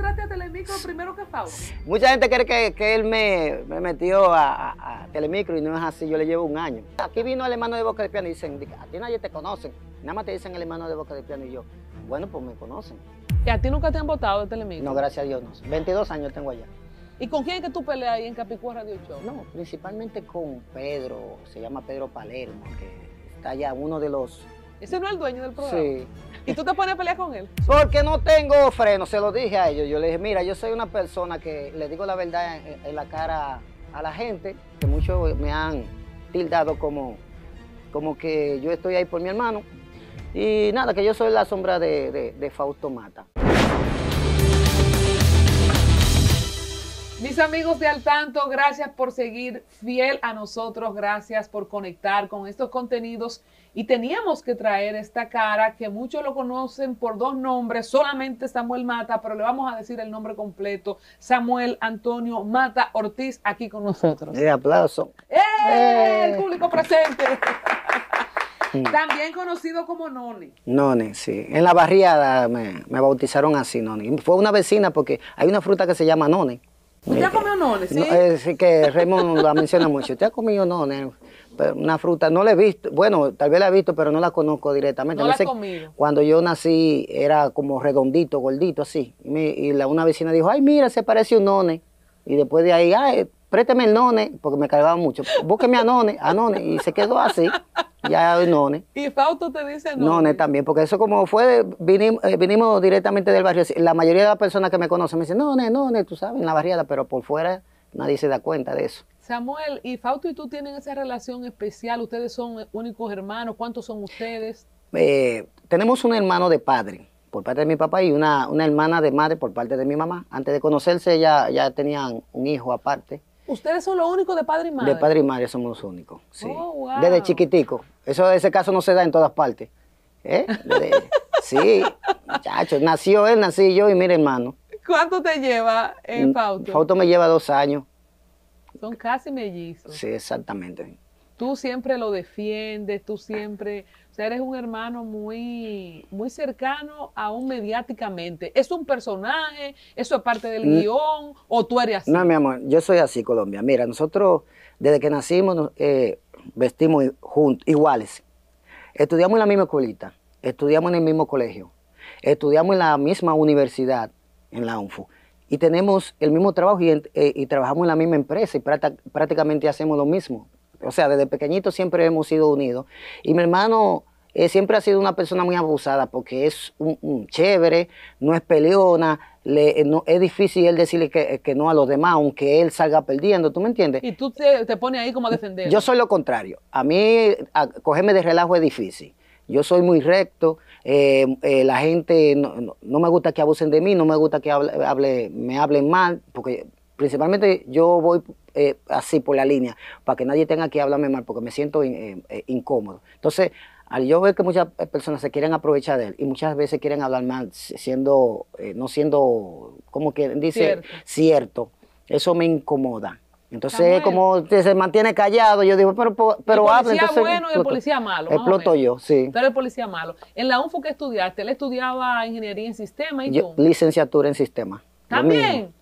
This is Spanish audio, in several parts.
entraste a Telemicro primero que Fausto? Mucha gente cree que, él me, metió a, Telemicro y no es así, yo le llevo un año. Aquí vino el hermano de Boca del Piano y dicen, a ti nadie te conoce? nada más te dicen el hermano de Boca del Piano y yo, bueno, pues me conocen. ¿Y a ti nunca te han votado de Telemicro? No, gracias a Dios, no. 22 años tengo allá. ¿Y con quién es que tú peleas ahí en Capicúa Radio Show? No, principalmente con Pedro, se llama Pedro Palermo, que está allá uno de los... ¿Ese no es el dueño del programa? Sí. ¿Y tú te pones a pelear con él? Porque no tengo freno, se lo dije a ellos. Yo le dije, mira, yo soy una persona que le digo la verdad en, la cara a la gente, que muchos me han tildado como, como que yo estoy ahí por mi hermano. Y nada, que yo soy la sombra de, de Fausto Mata. Mis amigos de Al Tanto, gracias por seguir fiel a nosotros, gracias por conectar con estos contenidos y teníamos que traer esta cara que muchos lo conocen por dos nombres, solamente Samuel Mata, pero le vamos a decir el nombre completo, Samuel Antonio Mata Ortiz, aquí con nosotros. El eh, aplauso. ¡Eh! ¡Eh! El público presente. También conocido como Noni. Noni, sí. En la barriada me, bautizaron así, Noni. Fue una vecina porque hay una fruta que se llama Noni. ¿Usted ha eh, comido Noni, sí? que Raymond la menciona mucho. ¿Usted ha comido Noni? una fruta, no la he visto, bueno, tal vez la he visto, pero no la conozco directamente. Cuando yo nací era como redondito, gordito, así. Y, y la, una vecina dijo, ay, mira, se parece un none. Y después de ahí, ay, préstame el none, porque me cargaba mucho. Búsqueme a none, a none. Y se quedó así, ya el none. ¿Y Fausto te dice no None también, porque eso como fue, vinimos, eh, vinimos directamente del barrio. La mayoría de las personas que me conocen me dicen, none, none, tú sabes, en la barriada, pero por fuera nadie se da cuenta de eso. Samuel y Fausto y tú tienen esa relación especial, ustedes son únicos hermanos, ¿cuántos son ustedes? Eh, tenemos un hermano de padre por parte de mi papá y una, una, hermana de madre por parte de mi mamá. Antes de conocerse ya, ya tenían un hijo aparte. ¿Ustedes son los únicos de padre y madre? De padre y madre somos los únicos, oh, Desde chiquitico. Eso, ese caso no se da en todas partes. ¿eh? sí, muchachos. Nació él, nací yo y mira hermano. ¿Cuánto te lleva eh, mm, Fausto? Fausto me lleva dos años. Son casi mellizos. Sí, exactamente. Tú siempre lo defiendes, tú siempre, o sea, eres un hermano muy, muy cercano aún mediáticamente. ¿Es un personaje? ¿Eso es parte del mm. guión? ¿O tú eres así? No, mi amor, yo soy así, Colombia. Mira, nosotros desde que nacimos eh, vestimos juntos, iguales. Estudiamos en la misma escuelita, estudiamos en el mismo colegio, estudiamos en la misma universidad, en la UNFU y tenemos el mismo trabajo eh, y, trabajamos en la misma empresa y prácticamente hacemos lo mismo. O sea, desde pequeñito siempre hemos sido unidos. Y mi hermano eh, siempre ha sido una persona muy abusada porque es un, chévere, no es peleona, eh, es difícil él decirle que, no a los demás, aunque él salga perdiendo, ¿tú me entiendes? Y tú te, pones ahí como a defender. Yo soy lo contrario. A mí, cogerme de relajo es difícil. Yo soy muy recto, eh, eh, la gente, no, me gusta que abusen de mí, no me gusta que hable, me hablen mal, porque principalmente yo voy eh, así por la línea, para que nadie tenga que hablarme mal, porque me siento eh, incómodo. Entonces, al yo ver que muchas personas se quieren aprovechar de él y muchas veces quieren hablar mal, siendo, no siendo, como que dice, cierto eso me incomoda. Entonces, como se mantiene callado, yo digo, pero, pero El policía bueno y el policía malo. Exploto yo, sí. Pero el policía malo. En la UNFU que estudiaste, él estudiaba ingeniería en sistema y yo, tú. Licenciatura en sistema. También.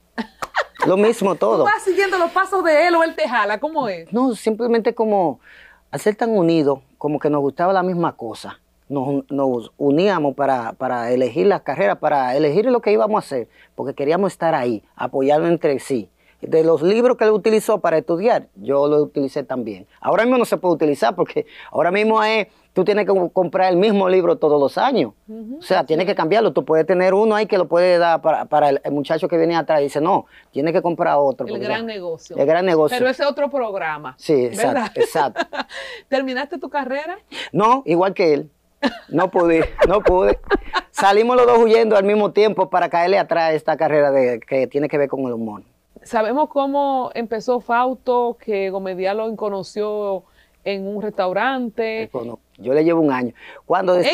Lo mismo, todo. ¿Tú vas siguiendo los pasos de él o él te jala? ¿Cómo es? No, simplemente como al ser tan unidos, como que nos gustaba la misma cosa. Nos, uníamos para, para elegir las carreras, para elegir lo que íbamos a hacer, porque queríamos estar ahí, apoyarnos entre sí de los libros que él utilizó para estudiar, yo lo utilicé también. Ahora mismo no se puede utilizar porque ahora mismo es, tú tienes que comprar el mismo libro todos los años. O sea, tienes que cambiarlo. Tú puedes tener uno ahí que lo puede dar para, el, muchacho que viene atrás y dice, no, tienes que comprar otro. El gran negocio. El gran negocio. Pero ese otro programa. Sí, exacto. exacto. ¿Terminaste tu carrera? No, igual que él. No pude, no pude. Salimos los dos huyendo al mismo tiempo para caerle atrás esta carrera que tiene que ver con el humor. Sabemos cómo empezó Fausto, que Gomedial lo conoció en un restaurante. yo le llevo un año. Cuando ¿En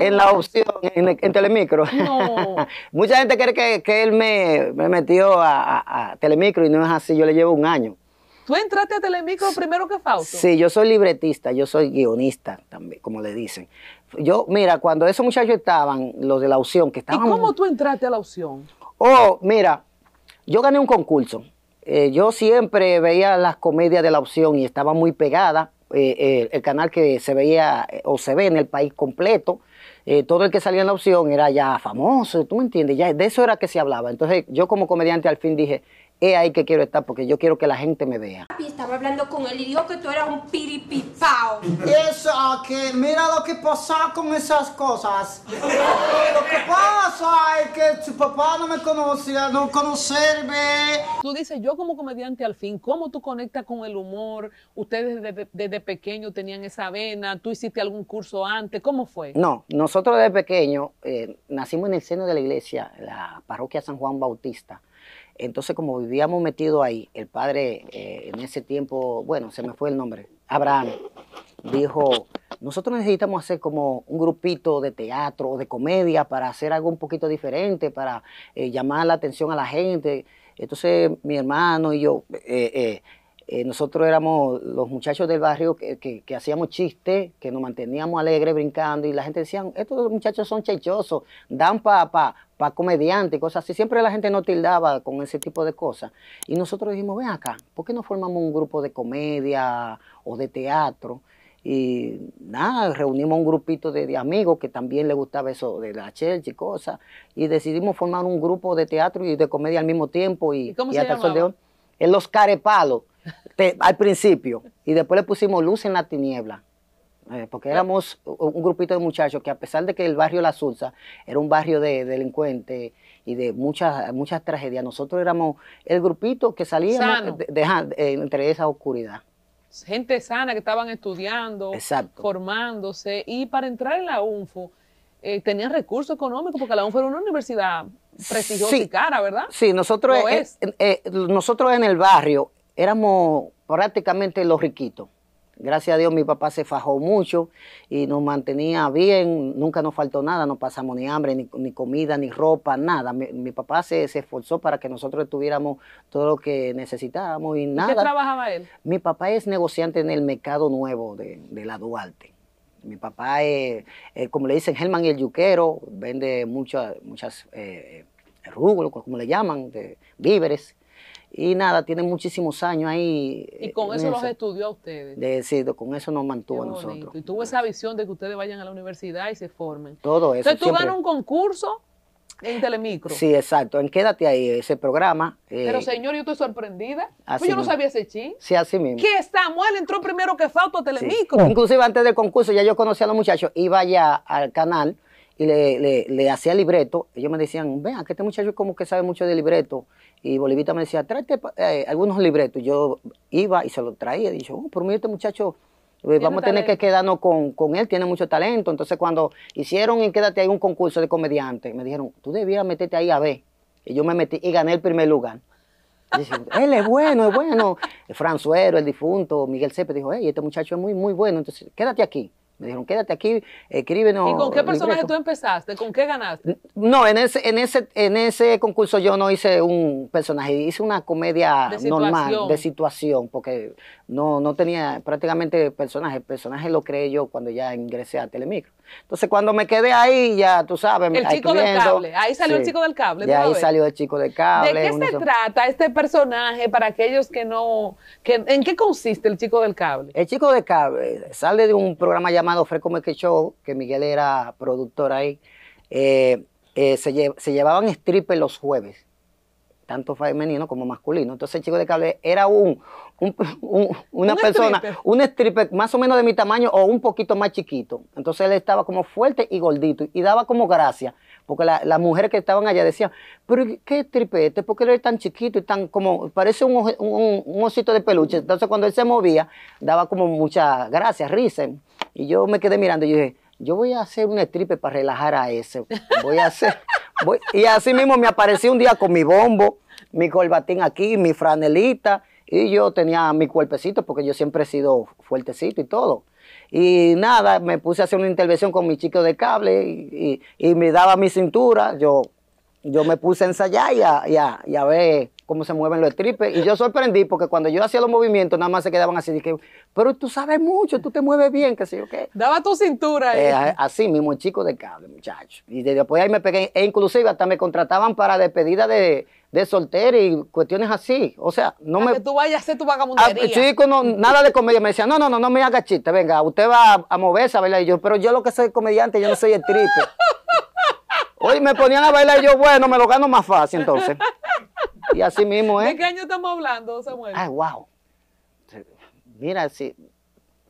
en la opción, en, Telemicro. No. Mucha gente cree que, él me, metió a, a, Telemicro y no es así, yo le llevo un año. ¿Tú entraste a Telemicro primero que Fausto? Sí, yo soy libretista, yo soy guionista también, como le dicen. Yo, mira, cuando esos muchachos estaban, los de la opción, que estaban... ¿Y cómo tú entraste a la opción? Oh, mira, yo gané un concurso. Eh, yo siempre veía las comedias de la opción y estaba muy pegada. Eh, eh, el canal que se veía o se ve en el país completo. todo el que salía en la opción era ya famoso, tú me entiendes, ya de eso era que se hablaba. Entonces yo como comediante al fin dije, es ahí que quiero estar porque yo quiero que la gente me vea. Papi estaba hablando con él y dijo que tú eras un piripipao. Eso, que mira lo que pasa con esas cosas. lo que pasa es que tu papá no me conocía, no conocerme. Tú dices, yo como comediante al fin, ¿cómo tú conectas con el humor? ¿Ustedes desde, pequeño tenían esa vena? ¿Tú hiciste algún curso antes? ¿Cómo fue? No, nosotros desde pequeño eh, nacimos en el seno de la iglesia, la parroquia San Juan Bautista entonces, como vivíamos metido ahí, el padre eh, en ese tiempo, bueno, se me fue el nombre, Abraham, dijo, nosotros necesitamos hacer como un grupito de teatro o de comedia para hacer algo un poquito diferente, para eh, llamar la atención a la gente. Entonces, mi hermano y yo eh, eh, nosotros éramos los muchachos del barrio que, hacíamos chistes, que nos manteníamos alegres brincando y la gente decía, estos muchachos son chechosos, dan para pa, comediante y cosas así. Siempre la gente nos tildaba con ese tipo de cosas. Y nosotros dijimos, ven acá, ¿por qué no formamos un grupo de comedia o de teatro? Y nada, reunimos un grupito de, amigos que también le gustaba eso de la church y cosas. Y decidimos formar un grupo de teatro y de comedia al mismo tiempo y, cómo se hasta En los carepalos al principio. Y después le pusimos luz en la tiniebla. Eh, porque ah. éramos un grupito de muchachos que a pesar de que el barrio La Sulsa era un barrio de, delincuentes y de muchas, muchas tragedias, nosotros éramos el grupito que salíamos entre esa oscuridad. Gente sana que estaban estudiando, formándose. Y para entrar en la UNFO, eh, tenían recursos económicos porque la UNFO era una universidad prestigiosa y cara, ¿verdad? Sí, nosotros, eh, nosotros en el barrio éramos prácticamente los riquitos. Gracias a Dios mi papá se fajó mucho y nos mantenía bien, nunca nos faltó nada, no pasamos ni hambre, ni, comida, ni ropa, nada. Mi, papá se, esforzó para que nosotros tuviéramos todo lo que necesitábamos y nada. ¿Qué trabajaba él? Mi papá es negociante en el mercado nuevo de, la Duarte. Mi papá es, eh, como le dicen, Germán el Yuquero, vende muchas eh, rúgulos, como le llaman, víveres y nada, tiene muchísimos años ahí. ¿Y con eh, eso, los estudió a ustedes? Decido, con eso nos mantuvo a nosotros. Y tuvo esa visión de que ustedes vayan a la universidad y se formen. Todo eso. Entonces tú ganas un concurso en Telemicro. Sí, exacto. En Quédate ahí, ese programa. Eh, Pero señor, yo estoy sorprendida. pues yo no sabía ese ching. Sí, así mismo. Que Samuel entró primero que Fausto a Telemicro. Inclusive antes del concurso ya yo conocía a los muchachos. Iba ya al canal y le, le, le hacía libreto, ellos me decían, vea, que este muchacho como que sabe mucho de libreto. Y Bolivita me decía, tráete eh, algunos libretos. Yo iba y se los traía. Y yo, por mí este muchacho, eh, vamos a tener que quedarnos con, con, él, tiene mucho talento. Entonces cuando hicieron en Quédate ahí un concurso de comediante me dijeron, tú debías meterte ahí a ver. Y yo me metí y gané el primer lugar. Dicen, él es bueno, es bueno. El Franzuero, el difunto, Miguel Cepes, dijo, hey, este muchacho es muy, muy bueno, entonces quédate aquí. Me dijeron, quédate aquí, escríbenos. ¿Y con qué personaje tú empezaste? ¿Con qué ganaste? No, en ese, en ese, en ese concurso yo no hice un personaje, hice una comedia normal, de situación, porque no, no tenía prácticamente personaje. El personaje lo creé yo cuando ya ingresé a Telemicro. Entonces, cuando me quedé ahí, ya tú sabes, el chico del cable. Ahí salió el chico del cable. De ahí salió el chico del cable. ¿De qué se trata este personaje para aquellos que no. Que, ¿En qué consiste el chico del cable? El chico del cable sale de un programa llamado Fred este Show, que Miguel era productor ahí, eh, eh, se, llevaban strippers los jueves, tanto femenino como masculino. Entonces el chico de cable era un, una persona, un stripper más o menos de mi tamaño o un poquito más chiquito. Entonces él estaba como fuerte y gordito y daba como gracia, porque las mujeres que estaban allá decían, pero ¿qué estripe este? ¿Por él es tan chiquito y tan como, parece un, un osito de peluche? Entonces cuando él se movía, daba como mucha gracia, risa. Y yo me quedé mirando y dije, yo voy a hacer un stripe para relajar a ese. Voy a hacer. Y así mismo me apareció un día con mi bombo, mi colbatín aquí, mi franelita. Y yo tenía mi cuerpecito porque yo siempre he sido fuertecito y todo. Y nada, me puse a hacer una intervención con mi chico de cable y, me daba mi cintura. Yo, yo me puse a ensayar y ya a ver cómo se mueven los tripes. Y yo sorprendí porque cuando yo hacía los movimientos, nada más se quedaban así. Dije, pero tú sabes mucho, tú te mueves bien, qué sé yo qué. Daba tu cintura eh, así mismo, chico de cable, muchacho. Y después ahí me pegué. E inclusive hasta me contrataban para despedida de, de soltero y cuestiones así. O sea, no me. Que tú vayas a hacer tu vagabundería. A, ah, chico, nada de comedia. Me decían, no, no, no, no me haga chiste, venga, usted va a, moverse a bailar. Y yo, pero yo lo que soy comediante, yo no soy el tripe. Hoy me ponían a bailar y yo, bueno, me lo gano más fácil entonces. Y así mismo, ¿eh? ¿De qué año estamos hablando, Samuel? Ay, wow. Mira, si,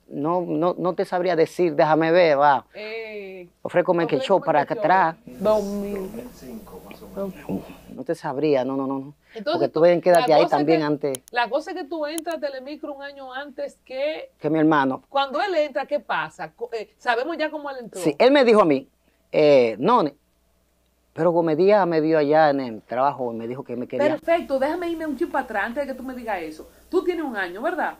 no, no, no te sabría decir, déjame ver, va. Eh, el que show para acá atrás. 2005, más o menos. No te sabría, no, no, no. Porque tú ven, quédate ahí también antes. La cosa es que tú entras a Telemicro un año antes que... Que mi hermano. Cuando él entra, ¿qué pasa? Eh, sabemos ya cómo él entró. Sí, él me dijo a mí, eh, no, pero Gomedía me vio allá en el trabajo y me dijo que me quería. Perfecto, déjame irme un chip atrás antes de que tú me digas eso. Tú tienes un año, ¿verdad?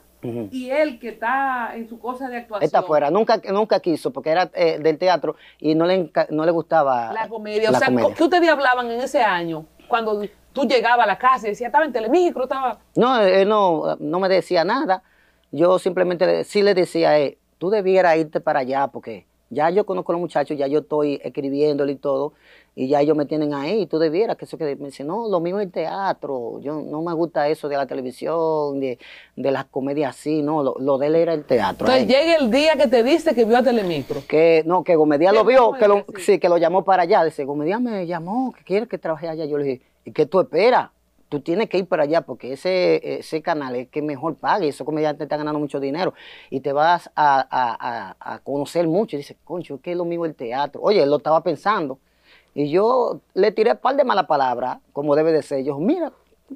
Y él que está en su cosa de actuación. Está afuera, nunca, nunca quiso porque era eh, del teatro y no le, no le gustaba la comedia. o sea, ¿tú te ustedes hablaban en ese año? Cuando tú llegabas a la casa y decías, estaba en telemicro, estaba... No, él no, no me decía nada. Yo simplemente sí le decía, eh, tú debieras irte para allá porque ya yo conozco a los muchachos, ya yo estoy escribiéndole y todo y ya ellos me tienen ahí, Y tú debieras, que eso que me dice, no, lo mismo el teatro, yo no me gusta eso de la televisión, de, las comedias así, no, lo, lo, de él era el teatro. Entonces llega el día que te dice que vio a Telemicro. Que no, que Gomedía lo vio, que lo, sí, que lo llamó para allá, dice, Gomedía me llamó, que quiere que trabaje allá, yo le dije, ¿y qué tú esperas? tú tienes que ir para allá porque ese, ese canal es que mejor paga y esos comediantes están ganando mucho dinero y te vas a, a, conocer mucho. Y dices, concho, ¿qué que es lo mismo el teatro. Oye, lo estaba pensando. Y yo le tiré un par de malas palabras, como debe de ser. Yo, mira,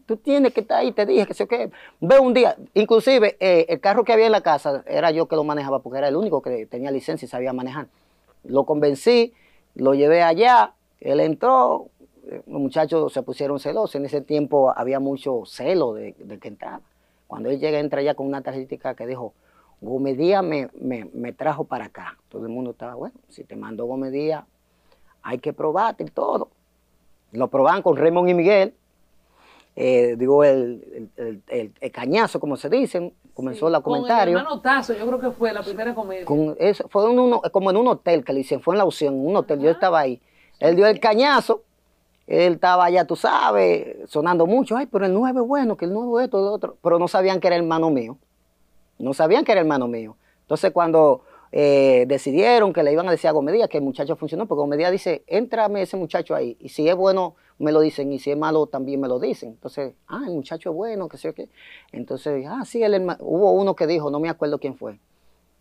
tú tienes que estar ahí, te dije que sé qué. Ve un día, inclusive eh, el carro que había en la casa era yo que lo manejaba porque era el único que tenía licencia y sabía manejar. Lo convencí, lo llevé allá, él entró, los muchachos se pusieron celosos. En ese tiempo había mucho celo de, que entraba. Cuando él llega, entra allá con una tarjeta que dijo, Gómez Díaz me, me, me, trajo para acá. Todo el mundo estaba, bueno, si te mandó Gómez Díaz, hay que probarte y todo. Lo probaban con Raymond y Miguel, eh, digo, el, cañazo, como se dicen, comenzó la comentario. Con el Tazo, yo creo que fue la primera comedia. fue uno, como en un hotel que le dicen, fue en la opción, un hotel, yo estaba ahí. Él dio el cañazo, él estaba allá, tú sabes, sonando mucho, ay, pero el nuevo es bueno, que el nuevo es todo otro, pero no sabían que era hermano mío, no sabían que era hermano mío. Entonces cuando eh, decidieron que le iban a decir a Gomedía que el muchacho funcionó, porque Gomedía dice, entrame ese muchacho ahí, y si es bueno, me lo dicen, y si es malo, también me lo dicen. Entonces, ah, el muchacho es bueno, que sé qué. Entonces, ah, sí, él, hubo uno que dijo, no me acuerdo quién fue.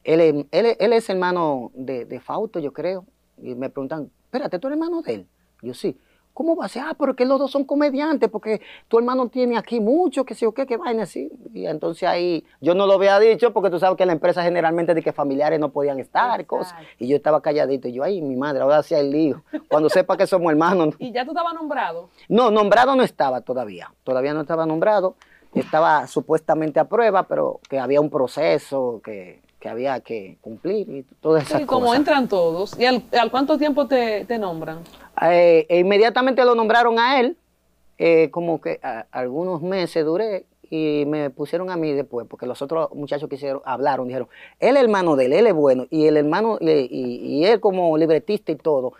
Él, es hermano de, de Fausto, yo creo, y me preguntan, espérate, ¿tú eres hermano de él? Yo sí. ¿Cómo va a ser? Ah, porque los dos son comediantes, porque tu hermano tiene aquí mucho, que sé o qué, que vaina sí. Y entonces ahí yo no lo había dicho porque tú sabes que la empresa generalmente de que familiares no podían estar, cosas. Y yo estaba calladito. Y yo, ay, mi madre, ahora sí hay lío. Cuando sepa que somos hermanos. ¿Y ya tú estabas nombrado? No, nombrado no estaba todavía. Todavía no estaba nombrado. Estaba supuestamente a prueba, pero que había un proceso, que que había que cumplir y todas esas cosas. Y como entran todos, ¿y al, cuánto tiempo te, nombran? Eh, e inmediatamente lo nombraron a él, eh, como que algunos meses duré y me pusieron a mí después, porque los otros muchachos quisieron, hablaron, dijeron, él es hermano de él, él es bueno, y el hermano, y, él como libretista y todo,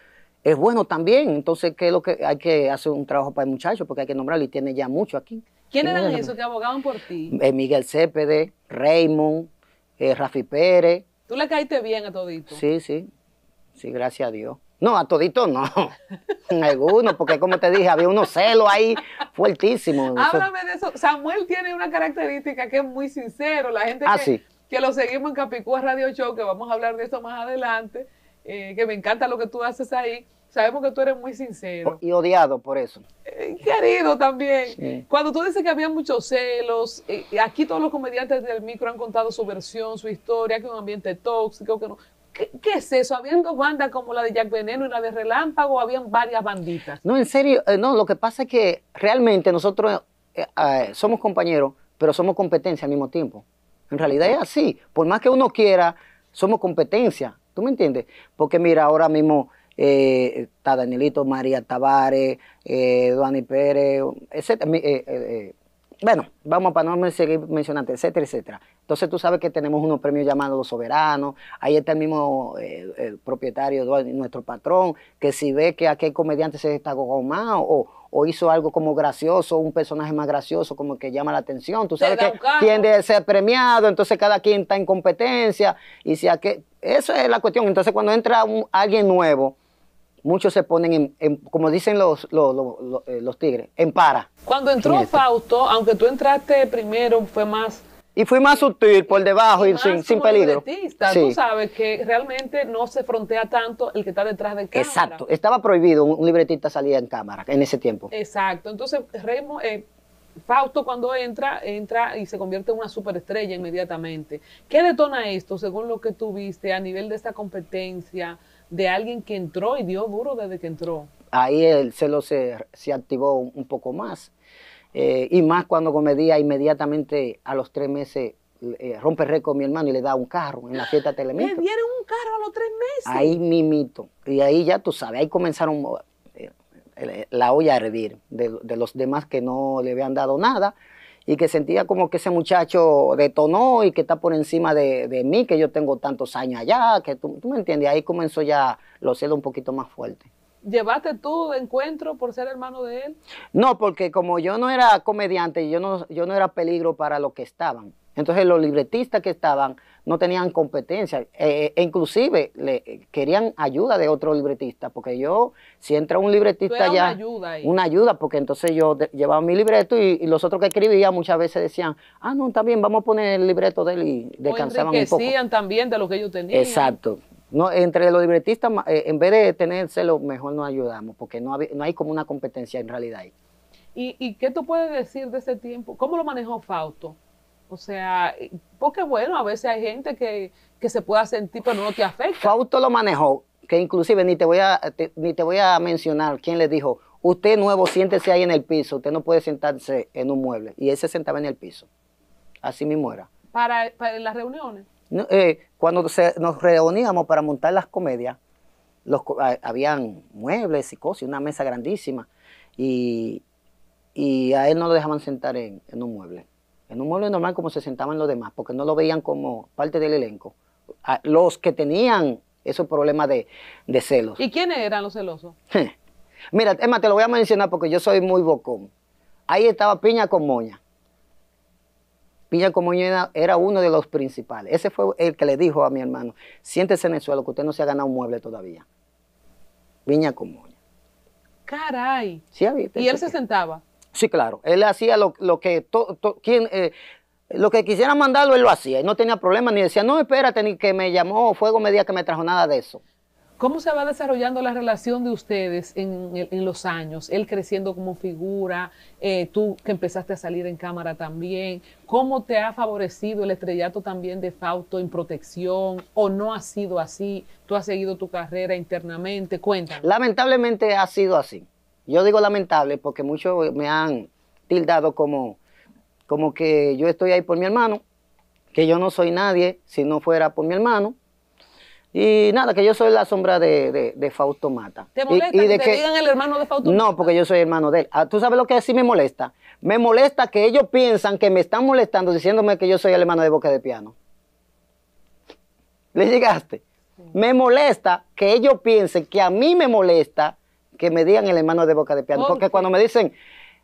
es bueno también. Entonces, ¿qué es lo que hay que hacer un trabajo para el muchacho? Porque hay que nombrarlo y tiene ya mucho aquí. ¿Quiénes eran esos que abogaban por ti? Eh, Miguel Cépede, Raymond, eh, Rafi Pérez. ¿Tú le caíste bien a todito? Sí, sí. Sí, gracias a Dios. No, a todito no. Alguno, porque como te dije, había unos celos ahí fuertísimos. Háblame de eso. Samuel tiene una característica que es muy sincero. La gente ah, que, lo seguimos en Capicúa Radio Show, que vamos a hablar de eso más adelante, eh, que me encanta lo que tú haces ahí. Sabemos que tú eres muy sincero. Y odiado por eso. Eh, querido también. Cuando tú dices que había muchos celos, eh, aquí todos los comediantes del micro han contado su versión, su historia, que un ambiente tóxico, que no. ¿Qué, es eso? ¿Habían dos bandas como la de Jack Veneno y la de Relámpago? habían varias banditas? No, en serio, eh, no, lo que pasa es que realmente nosotros somos compañeros, pero somos competencia al mismo tiempo. En realidad es así. Por más que uno quiera, somos competencia. ¿Tú me entiendes? Porque mira, ahora mismo eh, está Danielito, María Tavares, eh, Pérez, etcétera. Eh, eh, bueno, vamos para no seguir mencionando, etcétera, etcétera. Entonces tú sabes que tenemos unos premios llamados Los Soberanos, ahí está el mismo propietario, nuestro patrón, que si ve que aquel comediante se está más o, hizo algo como gracioso, un personaje más gracioso, como que llama la atención, tú sabes que tiende a ser premiado, entonces cada quien está en competencia y si que eso es la cuestión. Entonces cuando entra alguien nuevo, muchos se ponen, en, como dicen los, los, eh, tigres, en para. Cuando entró este. Fausto, aunque tú entraste primero, fue más... Y fui más sutil, por debajo y, sin, peligro. Sí. Tú sabes que realmente no se frontea tanto el que está detrás de cámara. Exacto. Estaba prohibido un, libretista salir en cámara en ese tiempo. Exacto. Entonces, Remo, eh, Fausto cuando entra, entra y se convierte en una superestrella inmediatamente. ¿Qué detona esto según lo que tú viste a nivel de esta competencia? de alguien que entró y dio duro desde que entró. Ahí el celo se, se activó un poco más. Eh, y más cuando comedía inmediatamente a los tres meses eh, rompe récord mi hermano y le da un carro en la fiesta Telemetro. Le dieron un carro a los tres meses. Ahí mimito. Y ahí ya tú sabes, ahí comenzaron eh, eh, la olla a hervir de, de, los demás que no le habían dado nada y que sentía como que ese muchacho detonó y que está por encima de, mí, que yo tengo tantos años allá, que tú, tú me entiendes, ahí comenzó ya lo celos un poquito más fuerte ¿Llevaste tú de encuentro por ser hermano de él? No, porque como yo no era comediante, yo no, yo no era peligro para los que estaban. Entonces los libretistas que estaban no tenían competencia. Eh, e inclusive le querían ayuda de otro libretista, porque yo, si entra un libretista ya, una ayuda, una ayuda, porque entonces yo llevaba mi libreto y, los otros que escribían muchas veces decían, ah, no, está bien, vamos a poner el libreto de él y descansaban un poco. también de lo que ellos tenían. Exacto. No, entre los libretistas, eh, en vez de tenérselo, mejor nos ayudamos, porque no, no hay como una competencia en realidad ahí. ¿Y, ¿Y, qué tú puedes decir de ese tiempo? ¿Cómo lo manejó Fausto? O sea, porque bueno, a veces hay gente que, se pueda sentir, pero no te afecta. Fausto lo manejó, que inclusive ni te voy a, ni te voy a mencionar quién le dijo, usted nuevo, siéntese ahí en el piso, usted no puede sentarse en un mueble. Y él se sentaba en el piso. Así mismo era. ¿Para, las reuniones? Eh, cuando nos reuníamos para montar las comedias, los, ah, habían muebles y cosas, una mesa grandísima. Y, a él no lo dejaban sentar en un mueble en un mueble normal como se sentaban los demás, porque no lo veían como parte del elenco. Ah, los que tenían esos problemas de, celos. ¿Y quiénes eran los celosos? Mira, Emma, te lo voy a mencionar porque yo soy muy bocón. Ahí estaba Piña con Moña. Piña con Moña era, uno de los principales. Ese fue el que le dijo a mi hermano, siéntese en el suelo, que usted no se ha ganado un mueble todavía. Piña con Moña. Caray. Sí, ¿Y él se sentaba? Sí, claro. Él hacía lo, que quien, eh, lo que quisiera mandarlo, él lo hacía. y no tenía problema ni decía, no, espérate, ni que me llamó Fuego Media que me trajo nada de eso. ¿Cómo se va desarrollando la relación de ustedes en, los años? Él creciendo como figura, eh, tú que empezaste a salir en cámara también. ¿Cómo te ha favorecido el estrellato también de Fausto en protección? ¿O no ha sido así? ¿Tú has seguido tu carrera internamente? Cuéntame. Lamentablemente ha sido así. Yo digo lamentable porque muchos me han tildado como, como que yo estoy ahí por mi hermano, que yo no soy nadie si no fuera por mi hermano. Y nada, que yo soy la sombra de, de, Fausto Mata. ¿Te molesta que, te digan el hermano de Fausto No, porque yo soy hermano de él. Ah, ¿Tú sabes lo que sí me molesta? Me molesta que ellos piensan que me están molestando diciéndome que yo soy el hermano de Boca de Piano. ¿Le llegaste? Me molesta que ellos piensen que a mí me molesta que me digan el hermano de Boca de Piano. Porque cuando me dicen,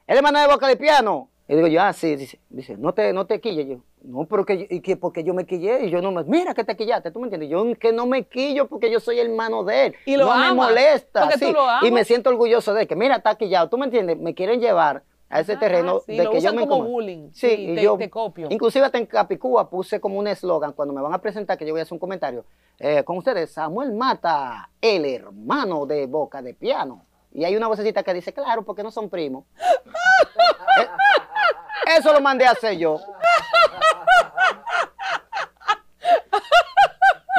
el hermano de Boca de Piano, yo digo yo, ah, sí, dice, no te, no te quille. Yo, no, pero que, que, porque yo me quillé y yo no me, mira que te quillaste, tú me entiendes. Yo que no me quillo porque yo soy hermano de él. Y lo no me molesta. Sí, y me siento orgulloso de que mira, está quillado, tú me entiendes, me quieren llevar a ese terreno de que yo me como Sí, yo copio. Inclusive hasta en Capicúa puse como un eslogan cuando me van a presentar que yo voy a hacer un comentario eh, con ustedes, Samuel Mata, el hermano de Boca de Piano. Y hay una vocecita que dice, claro, porque no son primos. Eh, eso lo mandé a hacer yo.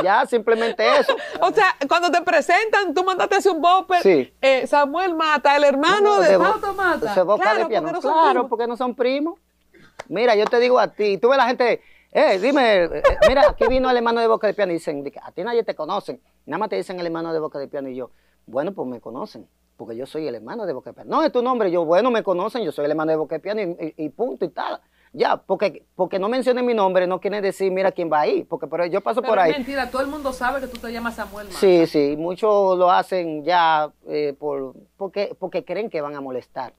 Ya, simplemente eso. O sea, cuando te presentan, tú mandaste hace un bopper. Sí. Eh, Samuel Mata, el hermano de Mata. claro, de piano. Porque no son claro, primos. porque no son primos. Mira, yo te digo a ti, tú ves la gente, eh, dime, eh, eh, mira, aquí vino el hermano de Boca de Piano y dicen, a ti nadie te conocen, nada más te dicen el hermano de Boca de Piano y yo, bueno, pues me conocen, porque yo soy el hermano de Boca de Piano. No es tu nombre, yo, bueno, me conocen, yo soy el hermano de Boca de Piano y punto y tal. Ya, porque, porque no mencionen mi nombre no quiere decir, mira quién va ahí, porque pero yo paso por por es mentira, todo el mundo sabe que tú te llamas Samuel Sí, sí, muchos lo hacen ya eh, por, porque, porque creen que van a molestar.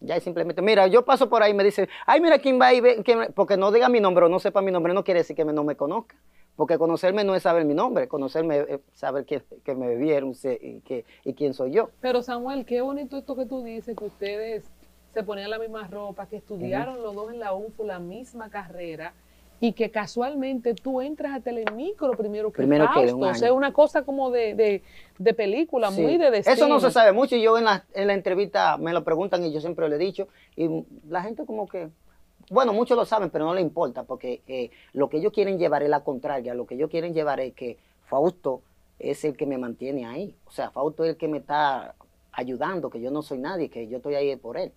Ya simplemente, mira, yo paso por ahí y me dicen, ay, mira quién va ahí, porque no diga mi nombre o no sepa mi nombre, no quiere decir que no me conozca. Porque conocerme no es saber mi nombre, conocerme es saber que, me vieron y, que, y quién soy yo. Pero Samuel, qué bonito esto que tú dices, que ustedes se ponían la misma ropa, que estudiaron los dos en la UFU, la misma carrera y que casualmente tú entras a Telemicro primero que primero Fausto. Que O sea, una cosa como de, película, muy de destino. Eso no se sabe mucho y yo en la, en la entrevista me lo preguntan y yo siempre lo he dicho y la gente como que... Bueno, muchos lo saben, pero no le importa porque eh, lo que ellos quieren llevar es la contraria. Lo que ellos quieren llevar es que Fausto es el que me mantiene ahí. O sea, Fausto es el que me está ayudando, que yo no soy nadie, que yo estoy ahí por él.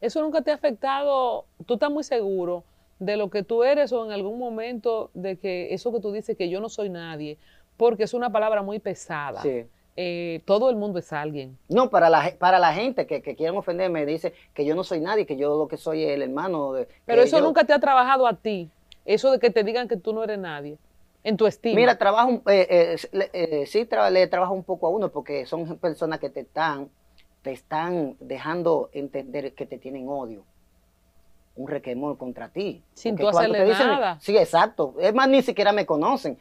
Eso nunca te ha afectado, tú estás muy seguro de lo que tú eres o en algún momento de que eso que tú dices que yo no soy nadie, porque es una palabra muy pesada. Eh, todo el mundo es alguien. No, para la, para la gente que, que quieren ofenderme, dice que yo no soy nadie, que yo lo que soy es el hermano. De, Pero eso nunca te ha trabajado a ti, eso de que te digan que tú no eres nadie, en tu estilo. Mira, trabajo, eh, eh, eh, sí tra le trabajo un poco a uno porque son personas que te están te están dejando entender que te tienen odio, un requemor contra ti. Sin Porque tú Sí, exacto. Es más, ni siquiera me conocen.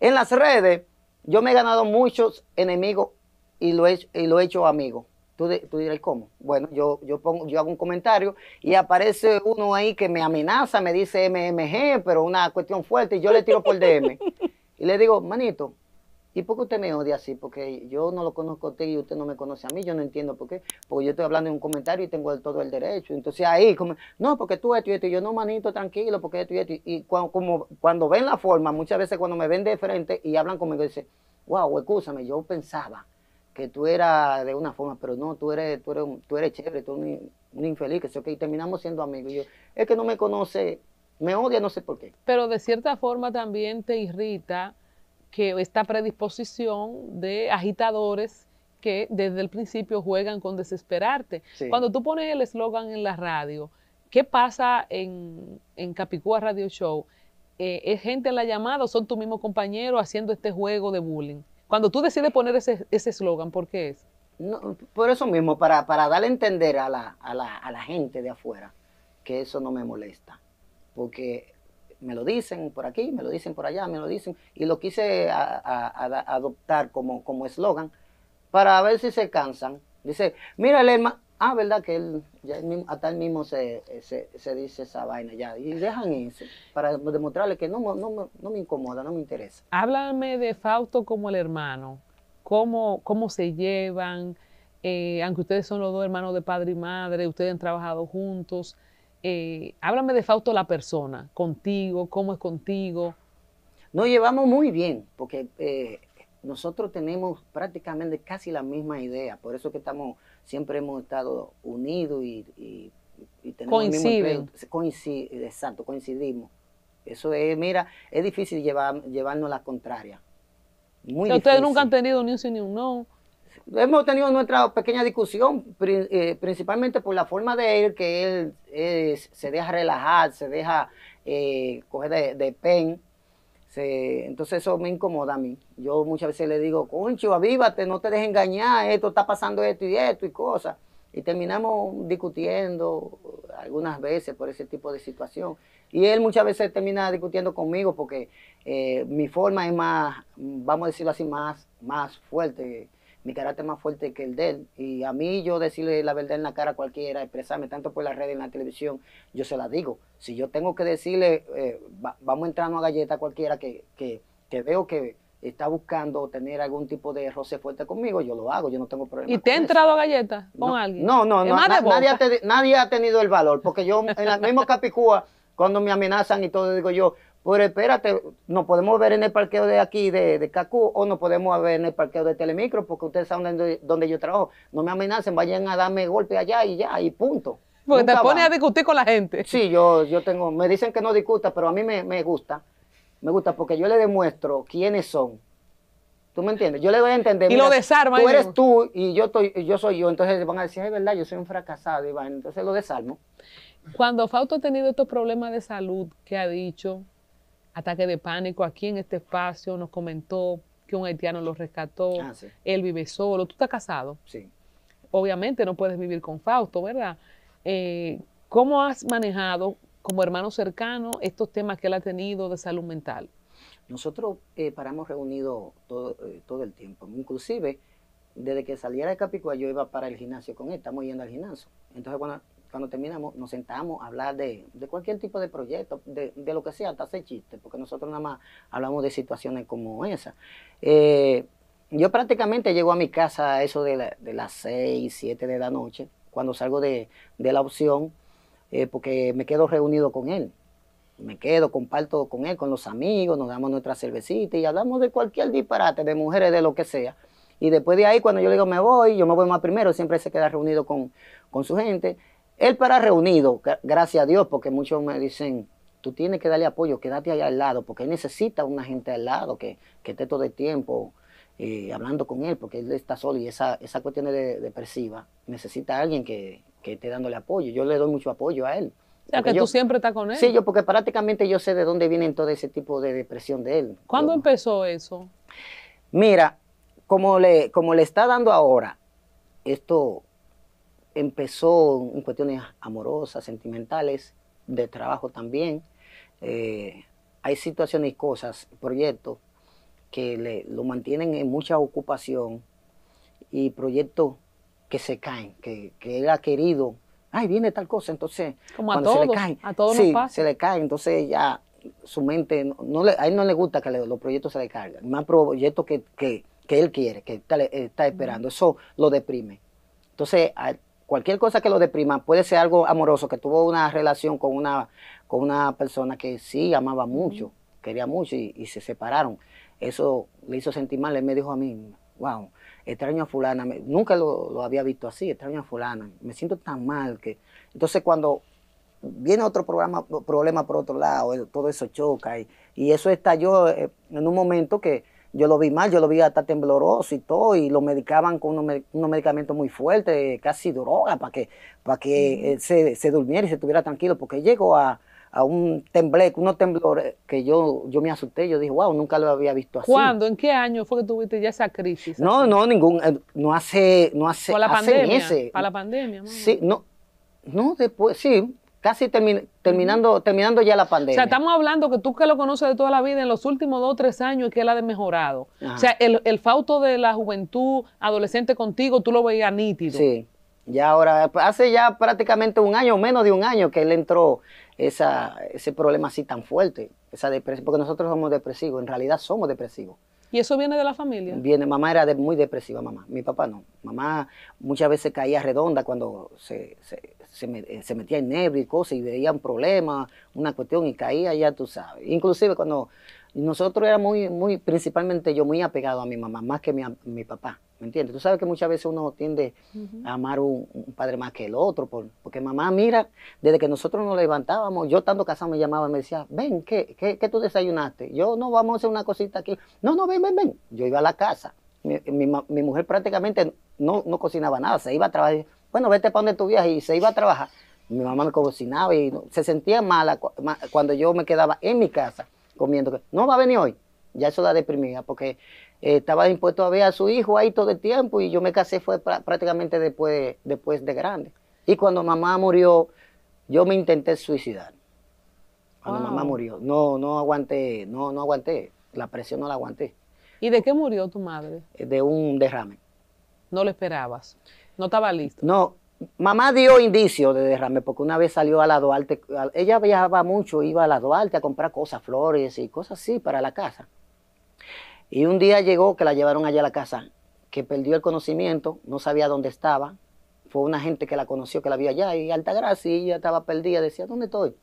En las redes, yo me he ganado muchos enemigos y lo he, lo he hecho amigo. Tú, dirás, ¿cómo? Bueno, yo, yo hago un comentario y aparece uno ahí que me amenaza, me dice MMG, pero una cuestión fuerte, y yo le tiro por DM. y le digo, manito, ¿Y por qué usted me odia así? Porque yo no lo conozco a usted y usted no me conoce a mí, yo no entiendo por qué. Porque yo estoy hablando en un comentario y tengo todo el derecho. Entonces ahí, como, no, porque tú esto y esto, yo no, manito, tranquilo, porque esto y esto. Y cuando, como, cuando ven la forma, muchas veces cuando me ven de frente y hablan conmigo, dicen, wow, escúchame, yo pensaba que tú eras de una forma, pero no, tú eres, tú eres, tú eres chévere, tú eres un, infeliz, que terminamos siendo amigos. es que no me conoce, me odia, no sé por qué. Pero de cierta forma también te irrita que esta predisposición de agitadores que desde el principio juegan con desesperarte. Cuando tú pones el eslogan en la radio, ¿qué pasa en, en Capicúa Radio Show? Eh, ¿Es gente en la llamada o son tus mismos compañeros haciendo este juego de bullying? Cuando tú decides poner ese eslogan, ¿por qué es? por eso mismo, para, para darle a entender a la, a, la, a la gente de afuera que eso no me molesta. Porque me lo dicen por aquí, me lo dicen por allá, me lo dicen, y lo quise a, adoptar como eslogan para ver si se cansan. Dice, mira el hermano, ah, verdad que él, ya tal mismo, hasta él mismo se, dice esa vaina ya, y dejan eso para demostrarle que no, me incomoda, no me interesa. Háblame de Fausto como el hermano, cómo, cómo se llevan, eh, aunque ustedes son los dos hermanos de padre y madre, ustedes han trabajado juntos, eh, háblame de Fausto la persona, contigo, cómo es contigo. Nos llevamos muy bien, porque eh, nosotros tenemos prácticamente casi la misma idea, por eso que estamos, siempre hemos estado unidos y, tenemos Coinciden. El mismo Coincide, exacto, coincidimos. Eso es, mira, es difícil llevar, llevarnos la contraria. Muy Ustedes nunca han tenido ni un sí ni un no hemos tenido nuestra pequeña discusión, eh, principalmente por la forma de él, que él eh, se deja relajar, se deja eh, coger de, pen. entonces eso me incomoda a mí. Yo muchas veces le digo, concho, avívate, no te dejes engañar, esto está pasando esto y esto y cosas. Y terminamos discutiendo algunas veces por ese tipo de situación. Y él muchas veces termina discutiendo conmigo porque mi forma es más, vamos a decirlo así, más, más fuerte mi carácter más fuerte que el de él. Y a mí yo decirle la verdad en la cara a cualquiera, expresarme tanto por las redes, en la televisión, yo se la digo. Si yo tengo que decirle, eh, vamos entrando a galleta cualquiera que, que, que, veo que está buscando tener algún tipo de roce fuerte conmigo, yo lo hago, yo no tengo problema. ¿Y te ha entrado a galleta con alguien? No, no, no. nadie, ha nadie ha tenido el valor, porque yo en la misma Capicúa, cuando me amenazan y todo, digo yo, pero espérate, nos podemos ver en el parqueo de aquí, de, de o nos podemos ver en el parqueo de Telemicro, porque ustedes saben donde, yo trabajo. No me amenacen, vayan a darme golpe allá y ya, y punto. Porque te pones a discutir con la gente. Sí, yo, yo tengo, me dicen que no discuta, pero a mí me, gusta. Me gusta porque yo le demuestro quiénes son. ¿Tú me entiendes? Yo le doy a entender. Y lo desarma. Tú eres tú y yo, estoy, yo soy yo. Entonces van a decir, es verdad, yo soy un fracasado, Iván. Entonces lo desarmo. Cuando Fausto ha tenido estos problemas de salud que ha dicho, ataque de pánico aquí en este espacio, nos comentó que un haitiano lo rescató, ah, él vive solo, tú estás casado. Sí. Obviamente no puedes vivir con Fausto, ¿verdad? Eh, ¿Cómo has manejado como hermano cercano estos temas que él ha tenido de salud mental? Nosotros eh, paramos reunidos todo, eh, todo el tiempo, inclusive desde que saliera de Capicua yo iba para el gimnasio con él, estamos yendo al gimnasio. Entonces, cuando cuando terminamos, nos sentamos a hablar de, cualquier tipo de proyecto, de, de, lo que sea, hasta hacer chistes, porque nosotros nada más hablamos de situaciones como esa. Eh, yo prácticamente llego a mi casa a eso de, las 6, 7 de la noche, cuando salgo de, la opción, eh, porque me quedo reunido con él. Me quedo, comparto con él, con los amigos, nos damos nuestra cervecita y hablamos de cualquier disparate, de mujeres, de lo que sea. Y después de ahí, cuando yo digo me voy, yo me voy más primero, siempre se queda reunido con, con su gente. Él para reunido, gracias a Dios, porque muchos me dicen, tú tienes que darle apoyo, quédate allá al lado, porque él necesita una gente al lado que, esté todo el tiempo eh, hablando con él, porque él está solo y esa, esa cuestión de depresiva necesita alguien que, esté dándole apoyo. Yo le doy mucho apoyo a él. O sea, que tú siempre estás con él. Sí, yo porque prácticamente yo sé de dónde viene todo ese tipo de depresión de él. ¿Cuándo empezó eso? Mira, como le, como le está dando ahora, esto empezó en cuestiones amorosas, sentimentales, de trabajo también. Eh, hay situaciones y cosas, proyectos que le, lo mantienen en mucha ocupación y proyectos que se caen, que, él ha querido, ay, viene tal cosa, entonces Como a todos, se le cae, a todos se le cae, entonces ya su mente, no, le, a él no le gusta que los proyectos se le caigan. más proyectos que, él quiere, que está, esperando, eso lo deprime. Entonces, cualquier cosa que lo deprima, puede ser algo amoroso, que tuvo una relación con una, con una persona que sí amaba mucho, quería mucho y, se separaron. Eso le hizo sentir mal, él me dijo a mí, wow, extraño a fulana, nunca lo, había visto así, extraño a fulana, me siento tan mal que... Entonces cuando viene otro programa, problema por otro lado, todo eso choca y, y eso estalló eh, en un momento que yo lo vi mal, yo lo vi hasta tembloroso y todo, y lo medicaban con unos, medicamentos muy fuertes, casi droga, para que, para que eh, se, se, durmiera y se tuviera tranquilo, porque llegó a, un temblé, unos temblores que yo, yo me asusté, yo dije, wow, nunca lo había visto así. ¿Cuándo? ¿En qué año fue que tuviste ya esa crisis? No, no, ningún, eh, no hace, no hace, ¿Para la pandemia, Para la pandemia. Sí, no, no, después, sí, casi terminando, terminando ya la pandemia. O sea, estamos hablando que tú que lo conoces de toda la vida, en los últimos dos o tres años es que él ha mejorado. O sea, el, el, fauto de la juventud adolescente contigo, tú lo veías nítido. Sí, ya ahora, hace ya prácticamente un año, menos de un año que él entró esa, ese problema así tan fuerte, esa depresión, porque nosotros somos depresivos, en realidad somos depresivos. ¿Y eso viene de la familia? Viene, mamá era muy depresiva, mamá. Mi papá no. Mamá muchas veces caía redonda cuando se eh, se, metía en nervios y cosas y veían problemas, una cuestión y caía, ya tú sabes. Inclusive cuando nosotros era muy, muy, principalmente yo muy apegado a mi mamá, más que mi, mi papá, ¿me entiendes? Tú sabes que muchas veces uno tiende a amar un, padre más que el otro, porque mamá, mira, desde que nosotros nos levantábamos, yo estando casado me llamaba y me decía, ven, ¿qué, qué, tú desayunaste? Yo, no, vamos a hacer una cosita aquí. No, no, ven, ven, ven. Yo iba a la casa. Mi, mi, mi mujer prácticamente no, no cocinaba nada, se iba a trabajar bueno, vete para donde tú viajas y se iba a trabajar. Mi mamá me cocinaba y se sentía mala cuando yo me quedaba en mi casa comiendo. No va a venir hoy. Ya eso la deprimía porque eh, estaba impuesto a ver a su hijo ahí todo el tiempo y yo me casé fue prácticamente después, después de grande. Y cuando mamá murió, yo me intenté suicidar. Cuando mamá oh. murió, no, no aguanté, no, no aguanté, la presión no la aguanté. ¿Y de qué murió tu madre? Eh, de un derrame. ¿No lo esperabas? No estaba listo. No, mamá dio indicio de derrame, porque una vez salió a la Duarte, ella viajaba mucho, iba a la Duarte a comprar cosas, flores y cosas así para la casa. Y un día llegó que la llevaron allá a la casa, que perdió el conocimiento, no sabía dónde estaba. Fue una gente que la conoció, que la vio allá, y Altagracia, y ella estaba perdida, decía, ¿dónde estoy?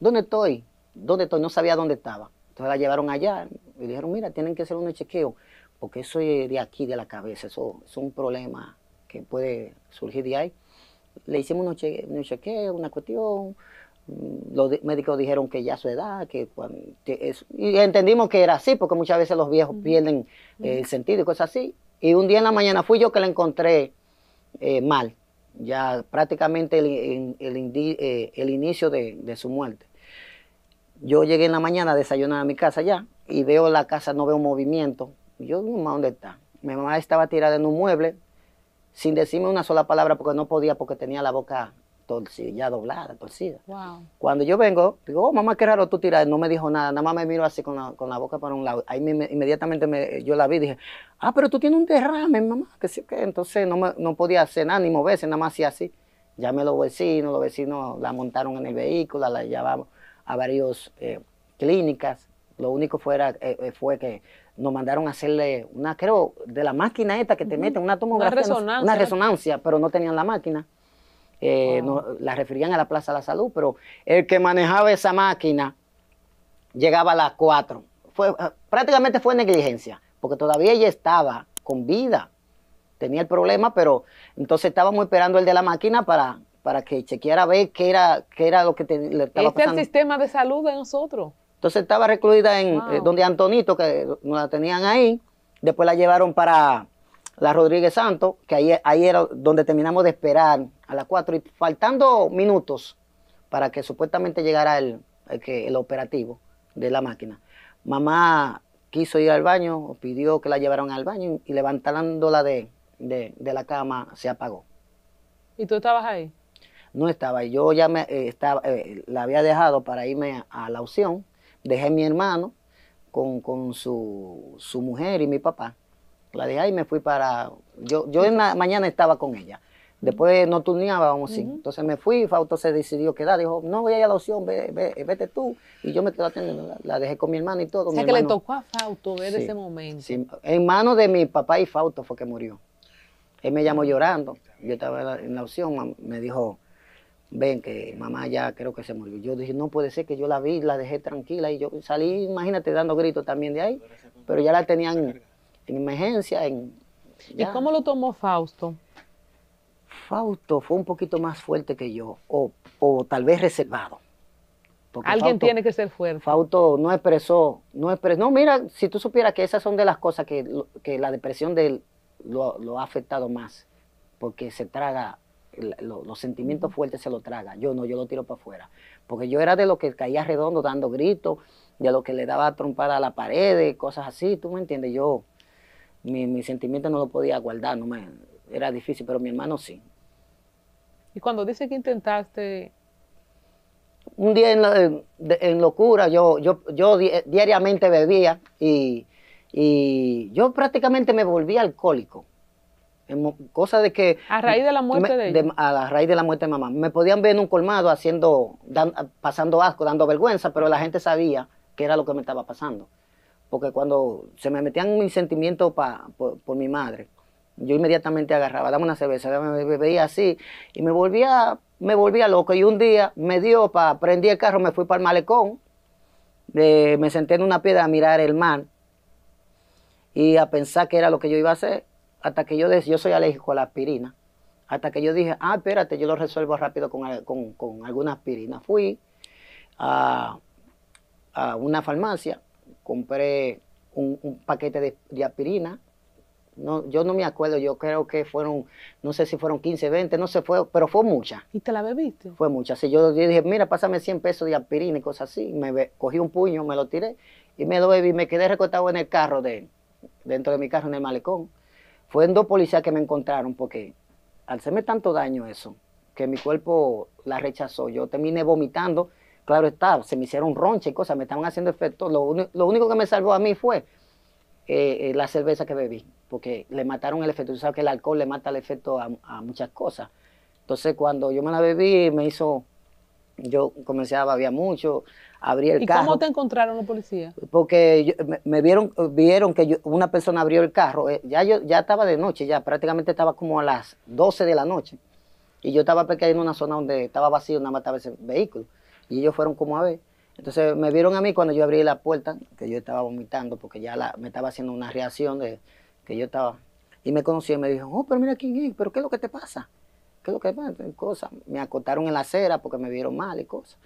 ¿Dónde estoy? ¿Dónde estoy? No sabía dónde estaba. Entonces la llevaron allá y dijeron, mira, tienen que hacer un chequeo, porque eso es de aquí, de la cabeza, eso es un problema que puede surgir de ahí. Le hicimos un chequeo, una cuestión. Mm, los médicos dijeron que ya su edad, que cuando, y entendimos que era así, porque muchas veces los viejos pierden eh, el sentido y cosas así. Y un día en la mañana fui yo que la encontré eh, mal, ya prácticamente el, eh, el, inicio de, su muerte. Yo llegué en la mañana a desayunar a mi casa ya y veo la casa, no veo movimiento. Yo, mamá, ¿dónde está? Mi mamá estaba tirada en un mueble, sin decirme una sola palabra porque no podía, porque tenía la boca torcida, ya doblada, torcida. Cuando yo vengo, digo, oh, mamá, qué raro tú tiras, no me dijo nada, nada más me miro así con la, con la boca para un lado. Ahí inmediatamente me, yo la vi y dije, ah, pero tú tienes un derrame, mamá, que sí, que entonces no, no podía hacer nada, ni moverse, nada más hacía así. Llamé a los vecinos, los vecinos la montaron en el vehículo, la llevamos a varias eh, clínicas. Lo único fuera, eh, eh, fue que nos mandaron a hacerle una, creo, de la máquina esta que te mete meten, una tomografía, una resonancia, pero no tenían la máquina. Eh, la referían a la Plaza de la Salud, pero el que manejaba esa máquina llegaba a las 4. Fue, ah, prácticamente fue negligencia, porque todavía ella estaba con vida. Tenía el problema, pero entonces estábamos esperando el de la máquina para, para que chequeara a ver qué era, qué era lo que te, le estaba pasando. Este es el sistema de salud de nosotros. Entonces estaba recluida en eh, donde Antonito, que nos la tenían ahí. Después la llevaron para la Rodríguez Santos, que ahí, ahí era donde terminamos de esperar a las cuatro, y faltando minutos para que supuestamente llegara el, operativo de la máquina. Mamá quiso ir al baño, pidió que la llevaran al baño y levantándola de, de, de la cama se apagó. ¿Y tú estabas ahí? No estaba, yo ya me eh, estaba, eh, la había dejado para irme a, a la opción dejé a mi hermano con, su, su, mujer y mi papá. La dejé y me fui para... Yo, yo en la mañana estaba con ella. Después no turneábamos, sí. Entonces me fui, Fausto se decidió quedar. Dijo, no, voy a ir a la opción, vete tú. Y yo me quedé atendiendo. La, dejé con mi hermano y todo. O que le tocó a Fausto ver ese momento. En manos de mi papá y Fausto fue que murió. Él me llamó llorando. Yo estaba en la, en la opción, me dijo, ven que mamá ya creo que se murió. Yo dije, no puede ser que yo la vi, la dejé tranquila y yo salí, imagínate, dando gritos también de ahí, pero ya la tenían en emergencia. En, ¿Y cómo lo tomó Fausto? Fausto fue un poquito más fuerte que yo, o, tal vez reservado. Alguien tiene que ser fuerte. Fausto no expresó, no no, mira, si tú supieras que esas son de las cosas que, la depresión de él lo ha afectado más, porque se traga los sentimientos fuertes se lo traga. Yo no, yo lo tiro para afuera. Porque yo era de los que caía redondo dando gritos, de los que le daba trompada a la pared, cosas así, tú me entiendes. Yo, mi, mis sentimientos no lo podía guardar, no me, era difícil, pero mi hermano sí. Y cuando dice que intentaste... Un día en, en locura, yo, yo, yo diariamente bebía y, y yo prácticamente me volví alcohólico Cosa de que... A raíz de la muerte de, a raíz de la muerte de mamá. Me podían ver en un colmado haciendo, pasando asco, dando vergüenza, pero la gente sabía que era lo que me estaba pasando. Porque cuando se me metían mis sentimientos por, mi madre, yo inmediatamente agarraba, dame una cerveza, me veía así, y me volvía, me volvía loco. Y un día me dio para, prendí el carro, me fui para el malecón, eh, me senté en una piedra a mirar el mar y a pensar que era lo que yo iba a hacer hasta que yo yo soy alérgico a la aspirina, hasta que yo dije, ah, espérate, yo lo resuelvo rápido con, alguna aspirina. Fui a, una farmacia, compré un, paquete de, aspirina, no, yo no me acuerdo, yo creo que fueron, no sé si fueron 15, 20, no sé, fue, pero fue mucha. ¿Y te la bebiste? Fue mucha. Así yo dije, mira, pásame 100 pesos de aspirina y cosas así. Me cogí un puño, me lo tiré y me lo bebí. Me quedé recortado en el carro de dentro de mi carro, en el malecón. Fueron dos policías que me encontraron porque al hacerme tanto daño eso, que mi cuerpo la rechazó, yo terminé vomitando. Claro está, se me hicieron ronchas y cosas, me estaban haciendo efecto. Lo, único que me salvó a mí fue eh, eh, la cerveza que bebí, porque le mataron el efecto. Tú sabes que el alcohol le mata el efecto a, muchas cosas. Entonces, cuando yo me la bebí, me hizo. Yo comencé a babiar mucho, ¿Y cómo te encontraron los policías? Porque me, vieron vieron que una persona abrió el carro. Eh, ya yo ya estaba de noche, ya prácticamente estaba como a las 12 de la noche. Y yo estaba en una zona donde estaba vacío, nada más estaba ese vehículo. Y ellos fueron como a ver. Entonces me vieron a mí cuando yo abrí la puerta, que yo estaba vomitando porque ya me estaba haciendo una reacción de que yo estaba. Y me conocí y me dijo, oh, pero mira quién es, pero ¿qué es lo que te pasa? ¿Qué es lo que te pasa? Cosas. Me acotaron en la acera porque me vieron mal y cosas.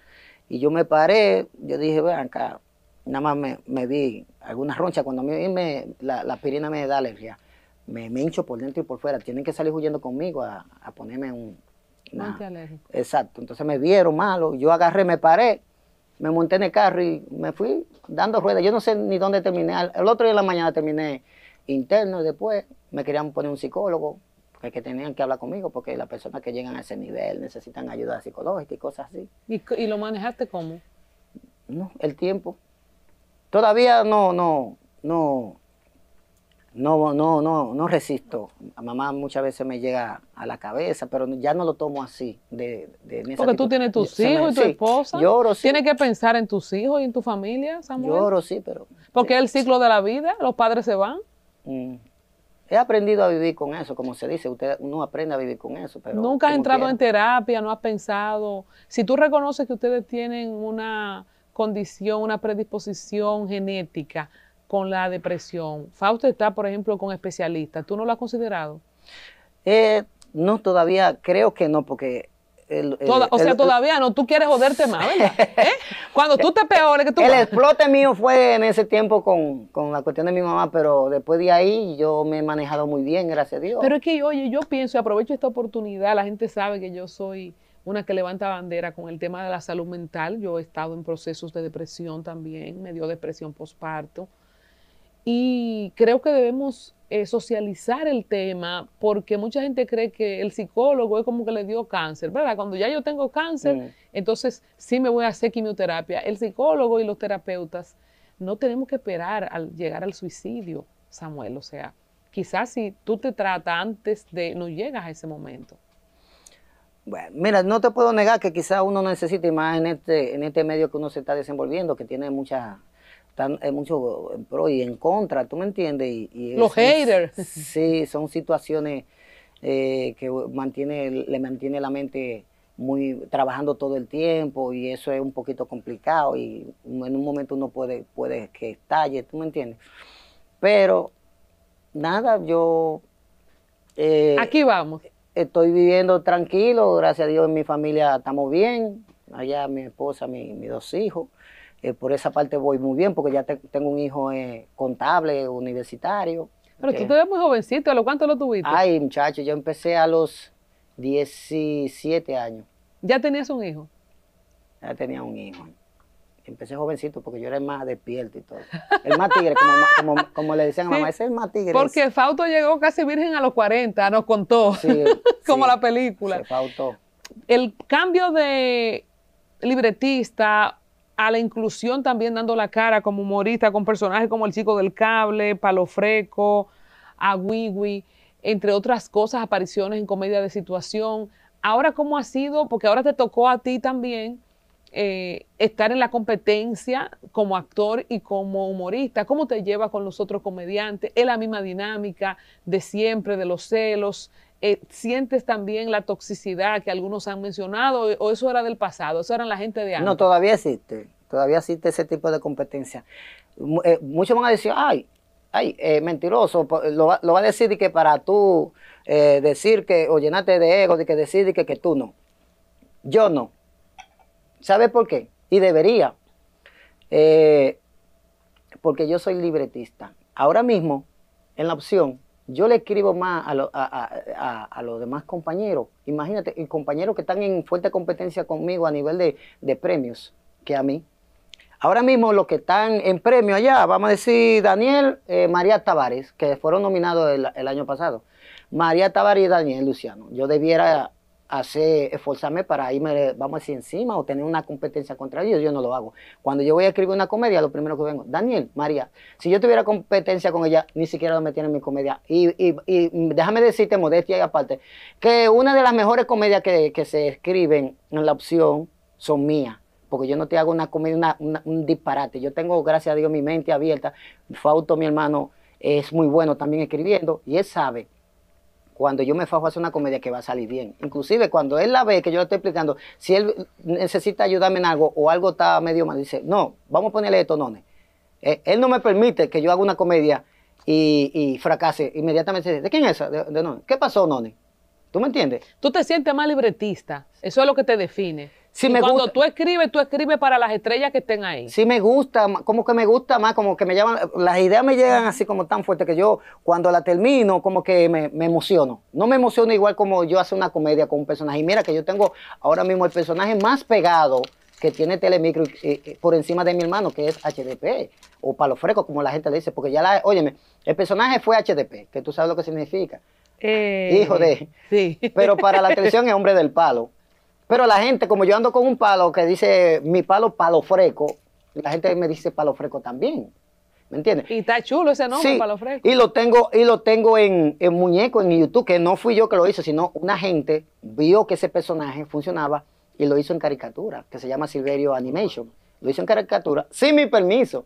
Y yo me paré, yo dije, vean acá, nada más me, vi algunas ronchas, cuando me, me la, la, aspirina me da alergia, me, me, hincho por dentro y por fuera, tienen que salir huyendo conmigo a, ponerme un... exacto, entonces me vieron malo, yo agarré, me paré, me monté en el carro y me fui dando ruedas, yo no sé ni dónde terminé, el otro día de la mañana terminé interno y después me querían poner un psicólogo, que tenían que hablar conmigo porque las personas que llegan a ese nivel necesitan ayuda psicológica y cosas así. ¿Y, lo manejaste cómo? No, el tiempo. Todavía no, no, no, no, no, no, no resisto. A mamá muchas veces me llega a la cabeza, pero ya no lo tomo así. De, Porque tú tienes tus hijos y tu esposa. Lloro, sí. Tienes que pensar en tus hijos y en tu familia, Samuel. Lloro, sí, pero... Porque es el ciclo de la vida, los padres se van. Mm. He aprendido a vivir con eso, como se dice, usted no aprende a vivir con eso. Pero Nunca has entrado en terapia, no has pensado. Si tú reconoces que ustedes tienen una condición, una predisposición genética con la depresión, Fausto está, por ejemplo, con especialistas, ¿tú no lo has considerado? Eh, no, todavía creo que no, porque o sea, todavía no, tú quieres joderte más, ¿Eh? Cuando tú te peores que tú. El explote mío fue en ese tiempo con, la cuestión de mi mamá, pero después de ahí yo me he manejado muy bien, gracias a Dios. Pero es que, oye, yo pienso y aprovecho esta oportunidad, la gente sabe que yo soy una que levanta bandera con el tema de la salud mental. Yo he estado en procesos de depresión también, me dio depresión posparto. Y creo que debemos eh, socializar el tema porque mucha gente cree que el psicólogo es como que le dio cáncer, ¿verdad? Cuando ya yo tengo cáncer, mm. entonces sí me voy a hacer quimioterapia. El psicólogo y los terapeutas no tenemos que esperar al llegar al suicidio, Samuel. O sea, quizás si tú te tratas antes de, no llegas a ese momento. Bueno, mira, no te puedo negar que quizás uno necesite más en este, en este medio que uno se está desenvolviendo, que tiene mucha están eh, mucho pro y en contra, ¿tú me entiendes? Los haters. Sí, son situaciones eh, que mantiene, le mantiene la mente muy trabajando todo el tiempo y eso es un poquito complicado y en un momento uno puede, puede que estalle, ¿tú me entiendes? Pero nada, yo... Eh, Aquí vamos. Estoy viviendo tranquilo, gracias a Dios en mi familia estamos bien, allá mi esposa, mis dos hijos. Eh, por esa parte voy muy bien porque ya tengo un hijo eh, contable, universitario. Pero tú te ves muy jovencito, ¿a lo cuánto lo tuviste? Ay, muchacho, yo empecé a los 17 años. ¿Ya tenías un hijo? Ya tenía un hijo. Empecé jovencito porque yo era el más despierto y todo. El más tigre, como, le decían a mamá, ese es el más tigre. Porque Fausto Fauto llegó casi virgen a los 40, nos contó, sí, como la película. Se Fauto. El cambio de libretista a la inclusión también dando la cara como humorista, con personajes como el chico del cable, Palofreco, Wiwi, entre otras cosas, apariciones en comedia de situación. Ahora, ¿cómo ha sido? Porque ahora te tocó a ti también eh, estar en la competencia como actor y como humorista. ¿Cómo te llevas con los otros comediantes? ¿Es la misma dinámica de siempre, de los celos, eh, sientes también la toxicidad que algunos han mencionado, o eso era del pasado, eso eran la gente de antes. No, todavía existe, todavía existe ese tipo de competencia. Eh, muchos van a decir, ay, ay, eh, mentiroso, lo, va a decir de que para tú decir que, o llenarte de ego, de que decir que, que tú no. Yo no. ¿Sabes por qué? Y debería. porque yo soy libretista. Ahora mismo, en la opción, yo le escribo más a, a, los demás compañeros. Imagínate, compañeros que están en fuerte competencia conmigo a nivel de, premios que a mí. Ahora mismo los que están en premio allá, vamos a decir Daniel, eh, María Tavares, que fueron nominados el, el año pasado. María Tavares y Daniel Luciano. Yo debiera hacer, esforzarme para irme, vamos así encima o tener una competencia contra ellos, yo no lo hago. Cuando yo voy a escribir una comedia, lo primero que vengo, Daniel, María, si yo tuviera competencia con ella, ni siquiera me tiene mi comedia. Y, déjame decirte, modestia y aparte, que una de las mejores comedias que, se escriben en la opción son mías porque yo no te hago una comedia, un disparate. Yo tengo, gracias a Dios, mi mente abierta. Fausto, mi hermano, es muy bueno también escribiendo y él sabe cuando yo me fajo a hacer una comedia que va a salir bien. Inclusive cuando él la ve, que yo le estoy explicando, si él necesita ayudarme en algo o algo está medio mal, dice, no, vamos a ponerle esto, None. Eh, él no me permite que yo haga una comedia y, fracase. Inmediatamente dice, ¿de quién es esa? ¿Qué pasó, None? ¿Tú me entiendes? Tú te sientes más libretista. Eso es lo que te define me cuando tú escribes, tú escribes para las estrellas que estén ahí. Sí me gusta, como que me gusta más, como que me llaman, las ideas me llegan así como tan fuerte que yo cuando la termino como que me, emociono. No me emociono igual como yo hace una comedia con un personaje. Y mira que yo tengo ahora mismo el personaje más pegado que tiene Telemicro por encima de mi hermano, que es HDP, o Palo Fresco, como la gente dice, porque ya la, óyeme, el personaje fue HDP, que tú sabes lo que significa. Eh, Hijo de... Sí. Pero para la televisión es hombre del palo. Pero la gente, como yo ando con un palo que dice mi palo palo freco, la gente me dice palo freco también. ¿Me entiendes? Y está chulo ese nombre, palo freco. Y lo tengo, y lo tengo en, en, muñeco, en YouTube, que no fui yo que lo hice, sino una gente vio que ese personaje funcionaba y lo hizo en caricatura, que se llama Silverio Animation. Lo hizo en caricatura, sin mi permiso.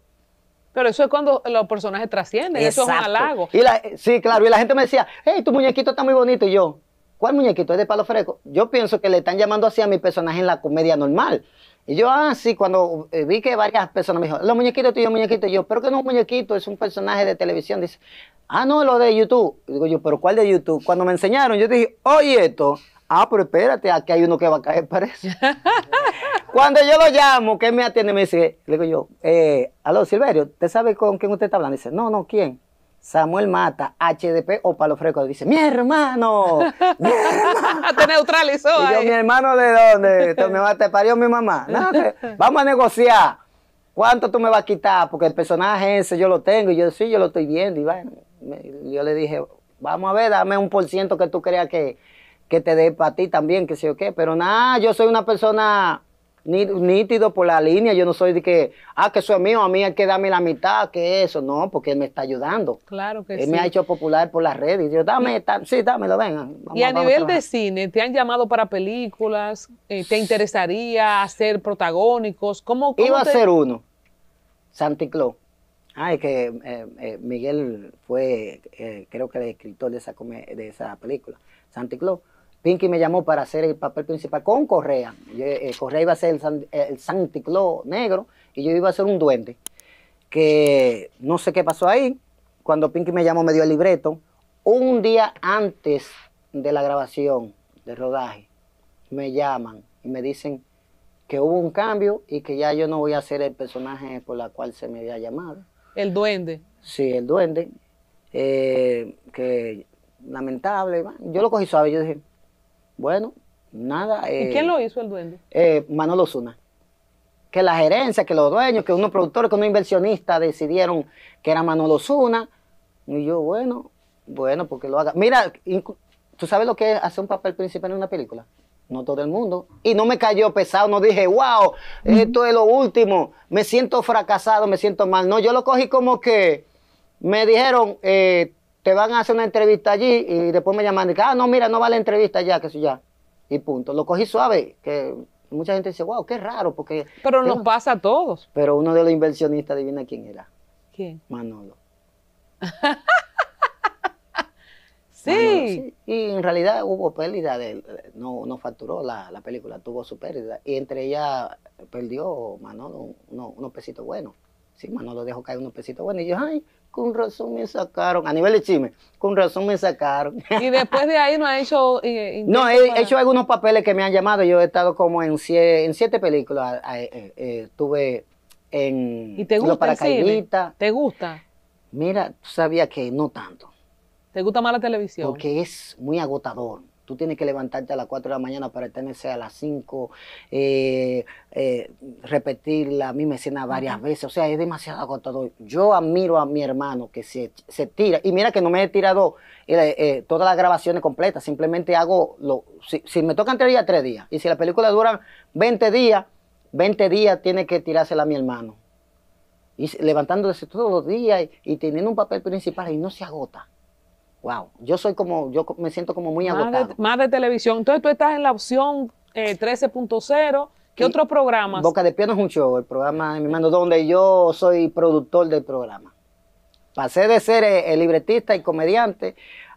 Pero eso es cuando los personajes trascienden, eso es un halago. Y la, sí, claro, y la gente me decía, hey, tu muñequito está muy bonito, y yo, ¿cuál muñequito? ¿Es de palo fresco? Yo pienso que le están llamando así a mi personaje en la comedia normal. Y yo, ah, sí, cuando eh, vi que varias personas me dijeron, los muñequitos tuyos, muñequito, y yo, pero que no es un muñequito, es un personaje de televisión. Dice, ah, no, lo de YouTube. Digo yo, pero ¿cuál de YouTube? Cuando me enseñaron, yo dije, oye esto, ah, pero espérate, aquí hay uno que va a caer, parece. Cuando yo lo llamo, que me atiende, me dice, le digo yo, eh, aló, Silverio, ¿usted sabe con quién usted está hablando? Dice, no, no, ¿quién? Samuel Mata, HDP o Palo Freco, dice, mi hermano, Te neutralizó y yo, mi hermano, ¿de dónde? ¿Te, me parió mi mamá? vamos a negociar. ¿Cuánto tú me vas a quitar? Porque el personaje ese yo lo tengo. Y yo, sí, yo lo estoy viendo. Y yo le dije, vamos a ver, dame un por ciento que tú creas que, que te dé para ti también, que sé yo qué. Pero nada, yo soy una persona nítido por la línea. Yo no soy de que, ah, que eso es mío, a mí hay que darme la mitad, que eso. No, porque él me está ayudando. Claro que sí. Él me ha hecho popular por las redes. Y yo, dame, sí, dámelo, venga. y a nivel de cine, ¿te han llamado para películas? Eh, ¿Te interesaría hacer protagónicos? ¿Cómo, Iba a ser uno, Santi Claus. ay que eh, eh, Miguel fue, creo que el escritor de esa, de esa película, Santi Claus. Pinky me llamó para hacer el papel principal con Correa. Eh, Correa iba a ser el, el Santa negro y yo iba a ser un duende. Que no sé qué pasó ahí. Cuando Pinky me llamó, me dio el libreto. Un día antes de la grabación, de rodaje, me llaman y me dicen que hubo un cambio y que ya yo no voy a ser el personaje por la cual se me había llamado. El duende. Sí, el duende. Eh, que lamentable. Yo lo cogí suave, yo dije, bueno, nada. ¿Y eh, quién lo hizo el duende? Eh, Manolo Zuna. Que la gerencia, que los dueños, que unos productores, que unos inversionistas decidieron que era Manolo Zuna. Y yo, bueno, bueno, porque lo haga. Mira, ¿tú sabes lo que es hacer un papel principal en una película? No todo el mundo. Y no me cayó pesado, no dije, wow, esto es lo último, me siento fracasado, me siento mal. No, yo lo cogí como que me dijeron, eh, te van a hacer una entrevista allí y después me llaman y dicen, ah, no, mira, no va la entrevista ya, que eso ya. Y punto. Lo cogí suave, que mucha gente dice, wow, qué raro, porque... Pero nos pasa a todos. Pero uno de los inversionistas, adivina quién era. ¿Quién? Manolo. sí. Y en realidad hubo pérdida, de, no, no facturó la, película, tuvo su pérdida. Y entre ellas perdió Manolo unos, unos pesitos buenos. Sí, lo dejo caer unos pesitos. Bueno, y yo, ay, con razón me sacaron. A nivel de chisme, con razón me sacaron. Y después de ahí no ha hecho. Eh, no, he hecho algunos papeles que me han llamado. Yo he estado como en siete, en siete películas. Ah, eh, eh, estuve en. ¿Y te gusta? ¿Te gusta? Mira, tú sabías que no tanto. ¿Te gusta más la televisión? Porque es muy agotador. Tú tienes que levantarte a las 4 de la mañana para tenerse a las 5, eh, eh, repetir la misma escena varias veces. O sea, es demasiado agotador. Yo admiro a mi hermano que se, tira. Y mira que no me he tirado eh, todas las grabaciones completas. Simplemente hago, lo, si, me tocan tres días, tres días. Y si la película dura 20 días, 20 días tiene que tirársela a mi hermano. Y levantándose todos los días y teniendo un papel principal y no se agota wow, yo soy como, yo me siento como muy más más de televisión. Entonces tú estás en la opción 13.0. Eh, ¿Qué otro otros programas? Boca de Piano es un show, el programa de mi hermano. donde yo soy productor del programa. Pasé de ser eh, el libretista y comediante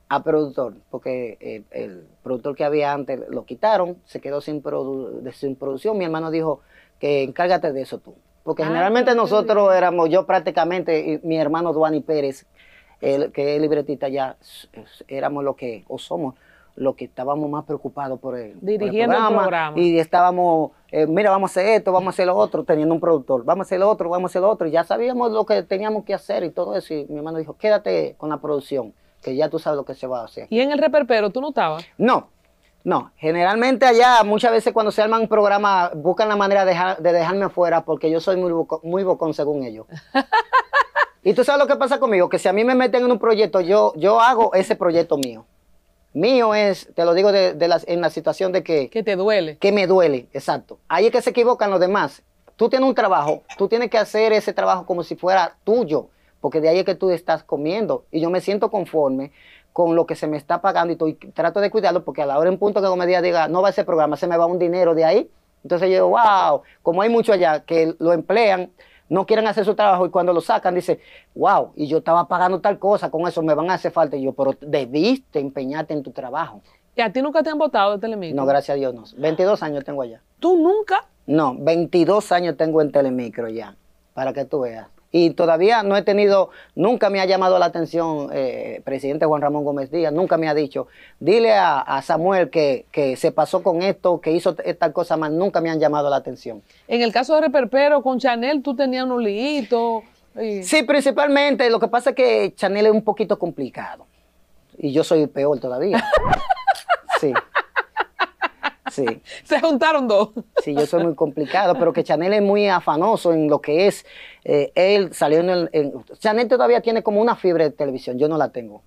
a productor, porque eh, el productor que había antes lo quitaron, se quedó sin, producción. Mi hermano dijo que encárgate de eso tú. Porque ah, generalmente nosotros éramos, yo prácticamente, y mi hermano Duani Pérez, que el libretista ya éramos lo que, o somos, lo que estábamos más preocupados por el, Dirigiendo el, programa, Y estábamos, eh, mira, vamos a hacer esto, vamos a hacer lo otro, teniendo un productor, vamos a hacer lo otro, vamos a hacer lo otro. Y ya sabíamos lo que teníamos que hacer y todo eso. Y mi hermano dijo, quédate con la producción, que ya tú sabes lo que se va a hacer. ¿Y en el reperpero tú no estabas? No. No, generalmente allá muchas veces cuando se arman un programa buscan la manera de, dejarme afuera porque yo soy muy, muy bocón según ellos. Y tú sabes lo que pasa conmigo, que si a mí me meten en un proyecto, yo, yo hago ese proyecto mío. Mío es, te lo digo de, las, en la situación de que... Que te duele. Que me duele, exacto. Ahí es que se equivocan los demás. Tú tienes un trabajo, tú tienes que hacer ese trabajo como si fuera tuyo, porque de ahí es que tú estás comiendo. Y yo me siento conforme con lo que se me está pagando y, trato de cuidarlo porque a la hora en punto que me diga, no va ese programa, se me va un dinero de ahí. Entonces yo digo, wow, como hay mucho allá que lo emplean, no quieren hacer su trabajo y cuando lo sacan dice wow, y yo estaba pagando tal cosa, con eso me van a hacer falta. yo, pero debiste empeñarte en tu trabajo. ¿Y a ti nunca te han votado de Telemicro? No, gracias a Dios, no. 22 años tengo allá. ¿Tú nunca? No, 22 años tengo en Telemicro ya, para que tú veas y todavía no he tenido, nunca me ha llamado la atención eh, presidente Juan Ramón Gómez Díaz, nunca me ha dicho, dile a, Samuel que, se pasó con esto, que hizo estas cosa más, nunca me han llamado la atención. En el caso de Reperpero, con Chanel tú tenías unos liguitos. Sí, principalmente, lo que pasa es que Chanel es un poquito complicado y yo soy peor todavía. sí. Sí. Se juntaron dos. Sí, yo soy muy complicado, pero que Chanel es muy afanoso en lo que es. Eh, él salió en, el, en, Chanel todavía tiene como una fibra de televisión, yo no la tengo.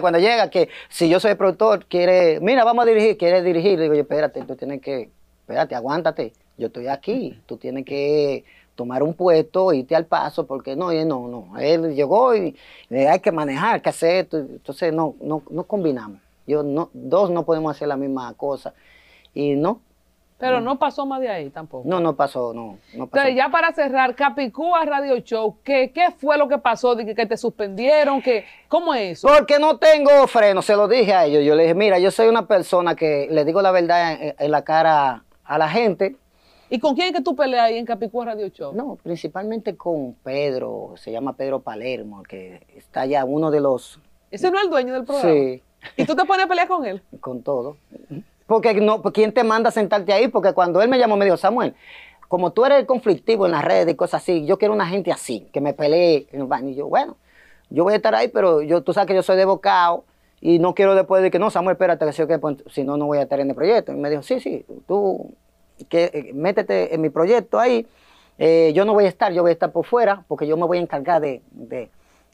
Cuando llega, que si yo soy productor, quiere, mira, vamos a dirigir, quiere dirigir, digo, yo, espérate, tú tienes que, espérate, aguántate, yo estoy aquí, tú tienes que tomar un puesto, irte al paso, porque no, no, no. Él llegó y eh, hay que manejar, qué que hacer Entonces, no, no, no combinamos. Yo no, dos no podemos hacer la misma cosa. Y no. Pero no, pasó más de ahí tampoco. No, no pasó, no. Entonces, ya para cerrar, Capicúa Radio Show, ¿qué, fue lo que pasó? ¿De que, te suspendieron? Que, ¿Cómo es eso? Porque no tengo freno, se lo dije a ellos. Yo le dije, mira, yo soy una persona que le digo la verdad en, la cara a la gente. ¿Y con quién es que tú peleas ahí en Capicúa Radio Show? No, principalmente con Pedro, se llama Pedro Palermo, que está allá, uno de los... Ese no es el dueño del programa. Sí, ¿Y tú te pones a pelear con él? Con todo. Porque no, ¿quién te manda a sentarte ahí? Porque cuando él me llamó, me dijo, Samuel, como tú eres el conflictivo en las redes y cosas así, yo quiero una gente así, que me pelee. Y yo, bueno, yo voy a estar ahí, pero yo, tú sabes que yo soy de bocado y no quiero después de que, no, Samuel, espérate, que, si, pues, si no, no voy a estar en el proyecto. Y me dijo, sí, sí, tú que, eh, métete en mi proyecto ahí. Eh, yo no voy a estar, yo voy a estar por fuera, porque yo me voy a encargar de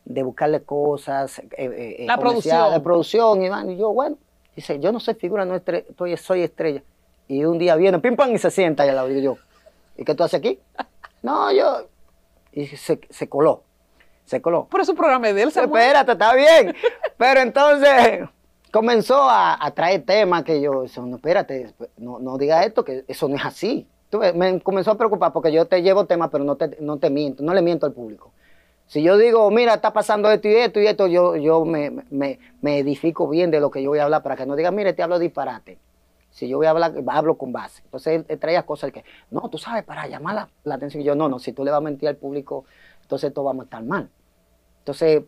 de buscarle cosas. Eh, eh, eh, la producción. La producción, Y yo, bueno, dice, yo no soy figura, no estoy, soy estrella. Y un día viene, pim, pam, y se sienta y al lado. yo, ¿y qué tú haces aquí? no, yo. Y se, se coló. Se coló. por su programa de él, Samuel. Espérate, está bien. Pero entonces comenzó a, traer temas que yo, no, espérate, no, no digas esto, que eso no es así. me comenzó a preocupar porque yo te llevo temas, pero no te miento, no le miento al público. Si yo digo, mira, está pasando esto y esto y esto, yo, yo me, edifico bien de lo que yo voy a hablar para que no diga, mire, te hablo disparate. Si yo voy a hablar, hablo con base. Entonces él, traía cosas que, no, tú sabes, para llamar la, atención. Y yo, no, no, si tú le vas a mentir al público, entonces todo vamos a estar mal. Entonces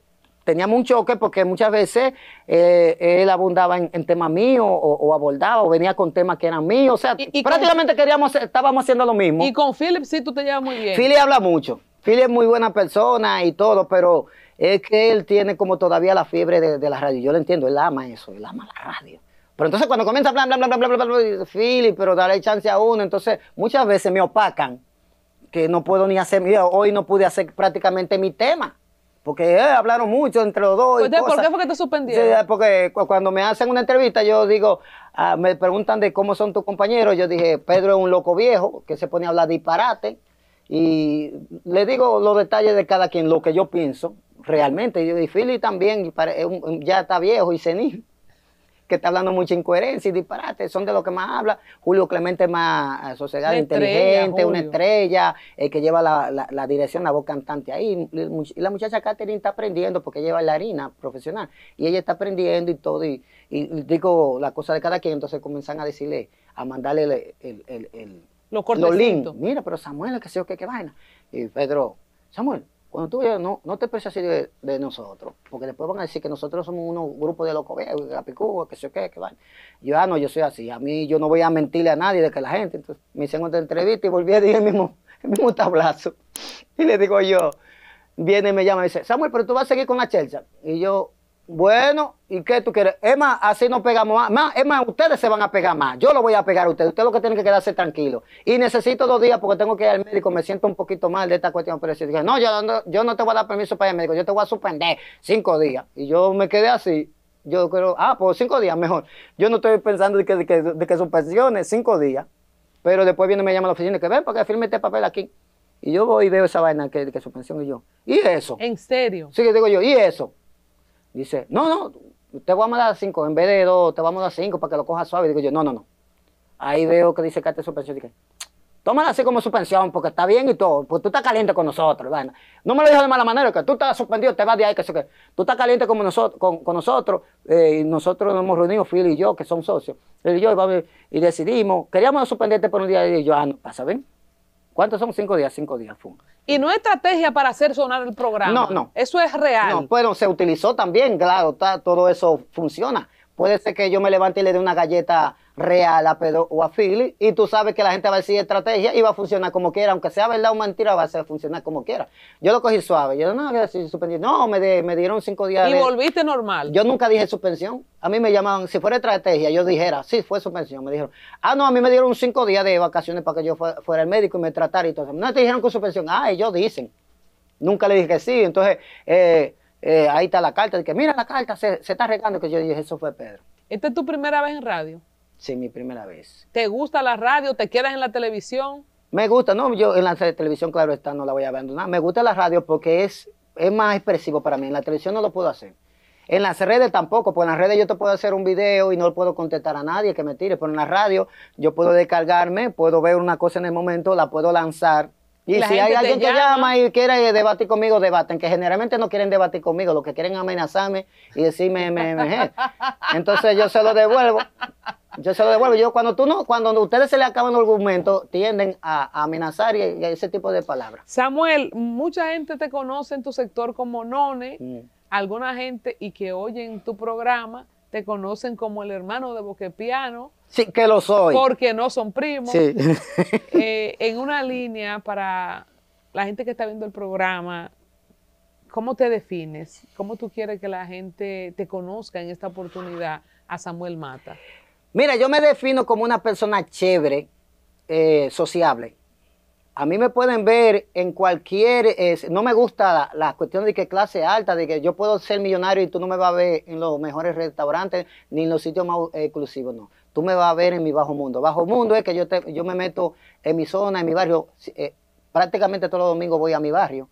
tenía un choque porque muchas veces eh, él abundaba en, temas míos o, abordaba o venía con temas que eran míos. O sea, y, prácticamente queríamos, estábamos haciendo lo mismo. Y con Philip sí tú te llevas muy bien. Philip habla mucho. Phil es muy buena persona y todo, pero es que él tiene como todavía la fiebre de, la radio. Yo lo entiendo, él ama eso, él ama la radio. Pero entonces cuando comienza, bla, bla, bla, bla, bla, bla, bla, Philly, pero dale chance a uno. Entonces muchas veces me opacan, que no puedo ni hacer, hoy no pude hacer prácticamente mi tema. Porque eh, hablaron mucho entre los dos. Y pues, ¿Por qué fue que te suspendieron? Sí, eh, porque cuando me hacen una entrevista, yo digo, ah, me preguntan de cómo son tus compañeros. Yo dije, Pedro es un loco viejo que se pone a hablar disparate y le digo los detalles de cada quien, lo que yo pienso realmente. Y Philly también eh, ya está viejo y senil, que está hablando mucha incoherencia y disparate. Son de los que más habla. Julio Clemente más eh, sociedad inteligente, una estrella, el que lleva la, la, dirección, la voz cantante ahí. Y la muchacha Katherine está aprendiendo porque lleva la harina profesional. Y ella está aprendiendo y todo. Y, digo la cosa de cada quien. Entonces comienzan a decirle, a mandarle el lo, lindo. Mira, pero Samuel, que sé yo qué, qué vaina. Y Pedro, Samuel, cuando tú veas, no, no te expreses así de, nosotros, porque después van a decir que nosotros somos unos grupos de locos viejos, capicúa, que sé yo qué, que vaina. Yo, ah, no, yo soy así. A mí yo no voy a mentirle a nadie de que la gente. Entonces me hicieron otra entrevista y volví a decir el mismo, el mismo tablazo. Y le digo yo, viene y me llama y dice, Samuel, pero tú vas a seguir con la Chelsea. Y yo, bueno, ¿y qué tú quieres? Es más, así no pegamos más. más. Es más, ustedes se van a pegar más. Yo lo voy a pegar a ustedes. Ustedes lo que tienen que quedarse tranquilo. Y necesito dos días porque tengo que ir al médico. Me siento un poquito mal de esta cuestión. Pero si dije, no, yo no, te voy a dar permiso para ir al médico. Yo te voy a suspender cinco días. Y yo me quedé así. Yo creo, ah, por pues cinco días mejor. Yo no estoy pensando de que, de suspensiones, cinco días. Pero después viene y me llama a la oficina y que ven para que firme este papel aquí. Y yo voy y veo esa vaina que, que suspensión y yo. ¿Y eso? ¿En serio? Sí, que digo yo, ¿y eso? Dice, no, no, te vamos a dar cinco, en vez de dos, te vamos a dar cinco para que lo cojas suave. Digo yo, no, no, no. Ahí veo que dice que de suspensión. dice, tómala así como suspensión, porque está bien y todo, porque tú estás caliente con nosotros. no me lo dijo de mala manera, que tú estás suspendido, te vas de ahí, que eso que. Tú estás caliente como nosotros, con, nosotros, eh, y nosotros nos hemos reunido, Phil y yo, que son socios, él y yo, y, decidimos, queríamos suspenderte por un día, y yo, ah, no, pasa bien ¿Cuántos son cinco días? Cinco días, Y no estrategia para hacer sonar el programa. No, no. Eso es real. No, pero se utilizó también, claro, todo eso funciona. Puede ser que yo me levante y le dé una galleta real a Pedro o a Philly y tú sabes que la gente va a decir estrategia y va a funcionar como quiera, aunque sea verdad o mentira, va a funcionar como quiera. Yo lo cogí suave, yo no, no me, me dieron cinco días. Y volviste normal. Yo nunca dije suspensión, a mí me llamaban, si fuera estrategia, yo dijera, sí, fue suspensión, me dijeron, ah, no, a mí me dieron cinco días de vacaciones para que yo fuera, el médico y me tratara y todo No, te dijeron que suspensión, ah, ellos dicen. Nunca le dije que sí, entonces eh, eh, ahí está la carta, de que mira la carta, se, se está regando, que yo dije, eso fue Pedro. ¿Esta es tu primera vez en radio? Sí, mi primera vez. ¿Te gusta la radio? ¿Te quedas en la televisión? Me gusta, no, yo en la televisión, claro está, no la voy a abandonar. Me gusta la radio porque es, es más expresivo para mí. En la televisión no lo puedo hacer. En las redes tampoco, porque en las redes yo te puedo hacer un video y no puedo contestar a nadie que me tire, pero en la radio yo puedo descargarme, puedo ver una cosa en el momento, la puedo lanzar y si hay alguien que llama y quiere debatir conmigo, debaten, que generalmente no quieren debatir conmigo, lo que quieren amenazarme y decirme me, me, eh. Entonces yo se lo devuelvo. Yo se lo devuelvo. Yo cuando tú no, cuando ustedes se le acaban los argumentos, tienden a, amenazar y, a ese tipo de palabras. Samuel, mucha gente te conoce en tu sector como None, mm. alguna gente y que oyen tu programa te conocen como el hermano de Boquepiano. Sí, que lo soy. Porque no son primos. Sí. Eh, en una línea para la gente que está viendo el programa, ¿cómo te defines? ¿Cómo tú quieres que la gente te conozca en esta oportunidad a Samuel Mata? Mira, yo me defino como una persona chévere, eh, sociable. A mí me pueden ver en cualquier, no me gusta la, la, cuestión de que clase alta, de que yo puedo ser millonario y tú no me vas a ver en los mejores restaurantes ni en los sitios más eh, exclusivos, no. Tú me vas a ver en mi bajo mundo. Bajo mundo es que yo, te, yo me meto en mi zona, en mi barrio. Eh, prácticamente todos los domingos voy a mi barrio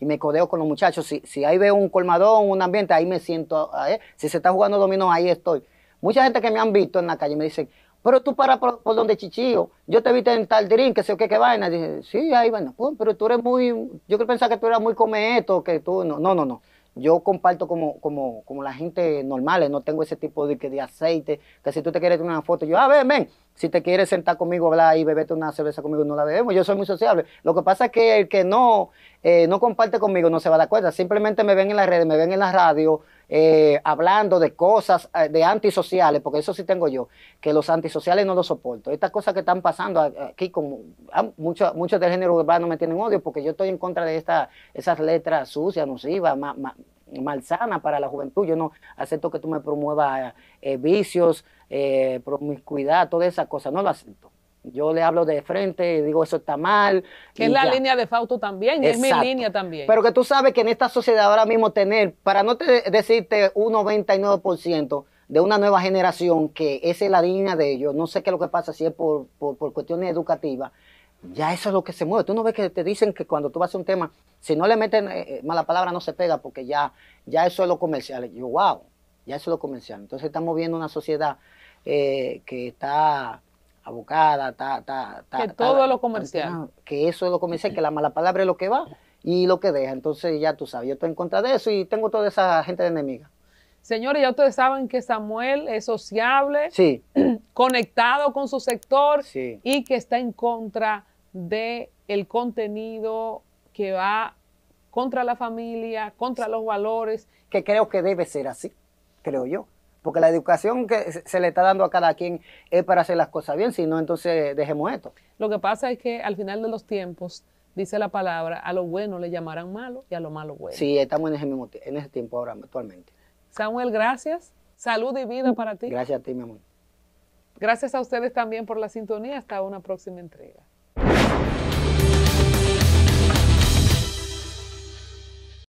y me codeo con los muchachos. Si, si ahí veo un colmadón, un ambiente, ahí me siento. Eh, si se está jugando dominó, ahí estoy. Mucha gente que me han visto en la calle me dice, pero tú paras por, donde chichillo, yo te viste en tal drink, que sé qué, qué vaina. Dije, sí, ahí bueno, pero tú eres muy, yo creo pensaba que tú eras muy cometo, que tú, no, no, no yo comparto como, como, como la gente normal, no tengo ese tipo de, de aceite, que si tú te quieres tener una foto, yo, a ah, ver, ven, si te quieres sentar conmigo, hablar y beberte una cerveza conmigo, no la bebemos, yo soy muy sociable. Lo que pasa es que el que no, eh, no comparte conmigo no se va a dar cuenta, simplemente me ven en las redes, me ven en la radio, eh, hablando de cosas eh, de antisociales, porque eso sí tengo yo, que los antisociales no los soporto. Estas cosas que están pasando aquí, como muchos muchos del género urbano me tienen odio, porque yo estoy en contra de esta, esas letras sucias, nocivas, malsanas para la juventud. Yo no acepto que tú me promuevas eh, vicios, promiscuidad, todas esas cosas. No lo acepto. Yo le hablo de frente y digo, eso está mal. Que es la línea de Fausto también, es mi línea también. Pero que tú sabes que en esta sociedad ahora mismo tener, para no decirte un 99% de una nueva generación que esa es la línea de ellos, no sé qué es lo que pasa, si es por, cuestiones educativas, ya eso es lo que se mueve. Tú no ves que te dicen que cuando tú vas a un tema, si no le meten eh, eh, mala palabra, no se pega, porque ya, ya eso es lo comercial. Yo, wow, ya eso es lo comercial. Entonces estamos viendo una sociedad eh, que está abocada, ta, ta, ta. Que todo es lo comercial. Ah, que eso es lo comercial, que la mala palabra es lo que va y lo que deja. Entonces ya tú sabes, yo estoy en contra de eso y tengo toda esa gente de enemiga. Señores, ya ustedes saben que Samuel es sociable, sí. conectado con su sector y que está en contra de el contenido que va contra la familia, contra los valores. Que creo que debe ser así, creo yo porque la educación que se le está dando a cada quien es para hacer las cosas bien, si no, entonces dejemos esto. Lo que pasa es que al final de los tiempos, dice la palabra, a lo bueno le llamarán malo y a lo malo bueno. Sí, estamos en ese, en ese tiempo ahora, actualmente. Samuel, gracias. Salud y vida para ti. Gracias a ti, mi amor. Gracias a ustedes también por la sintonía. Hasta una próxima entrega.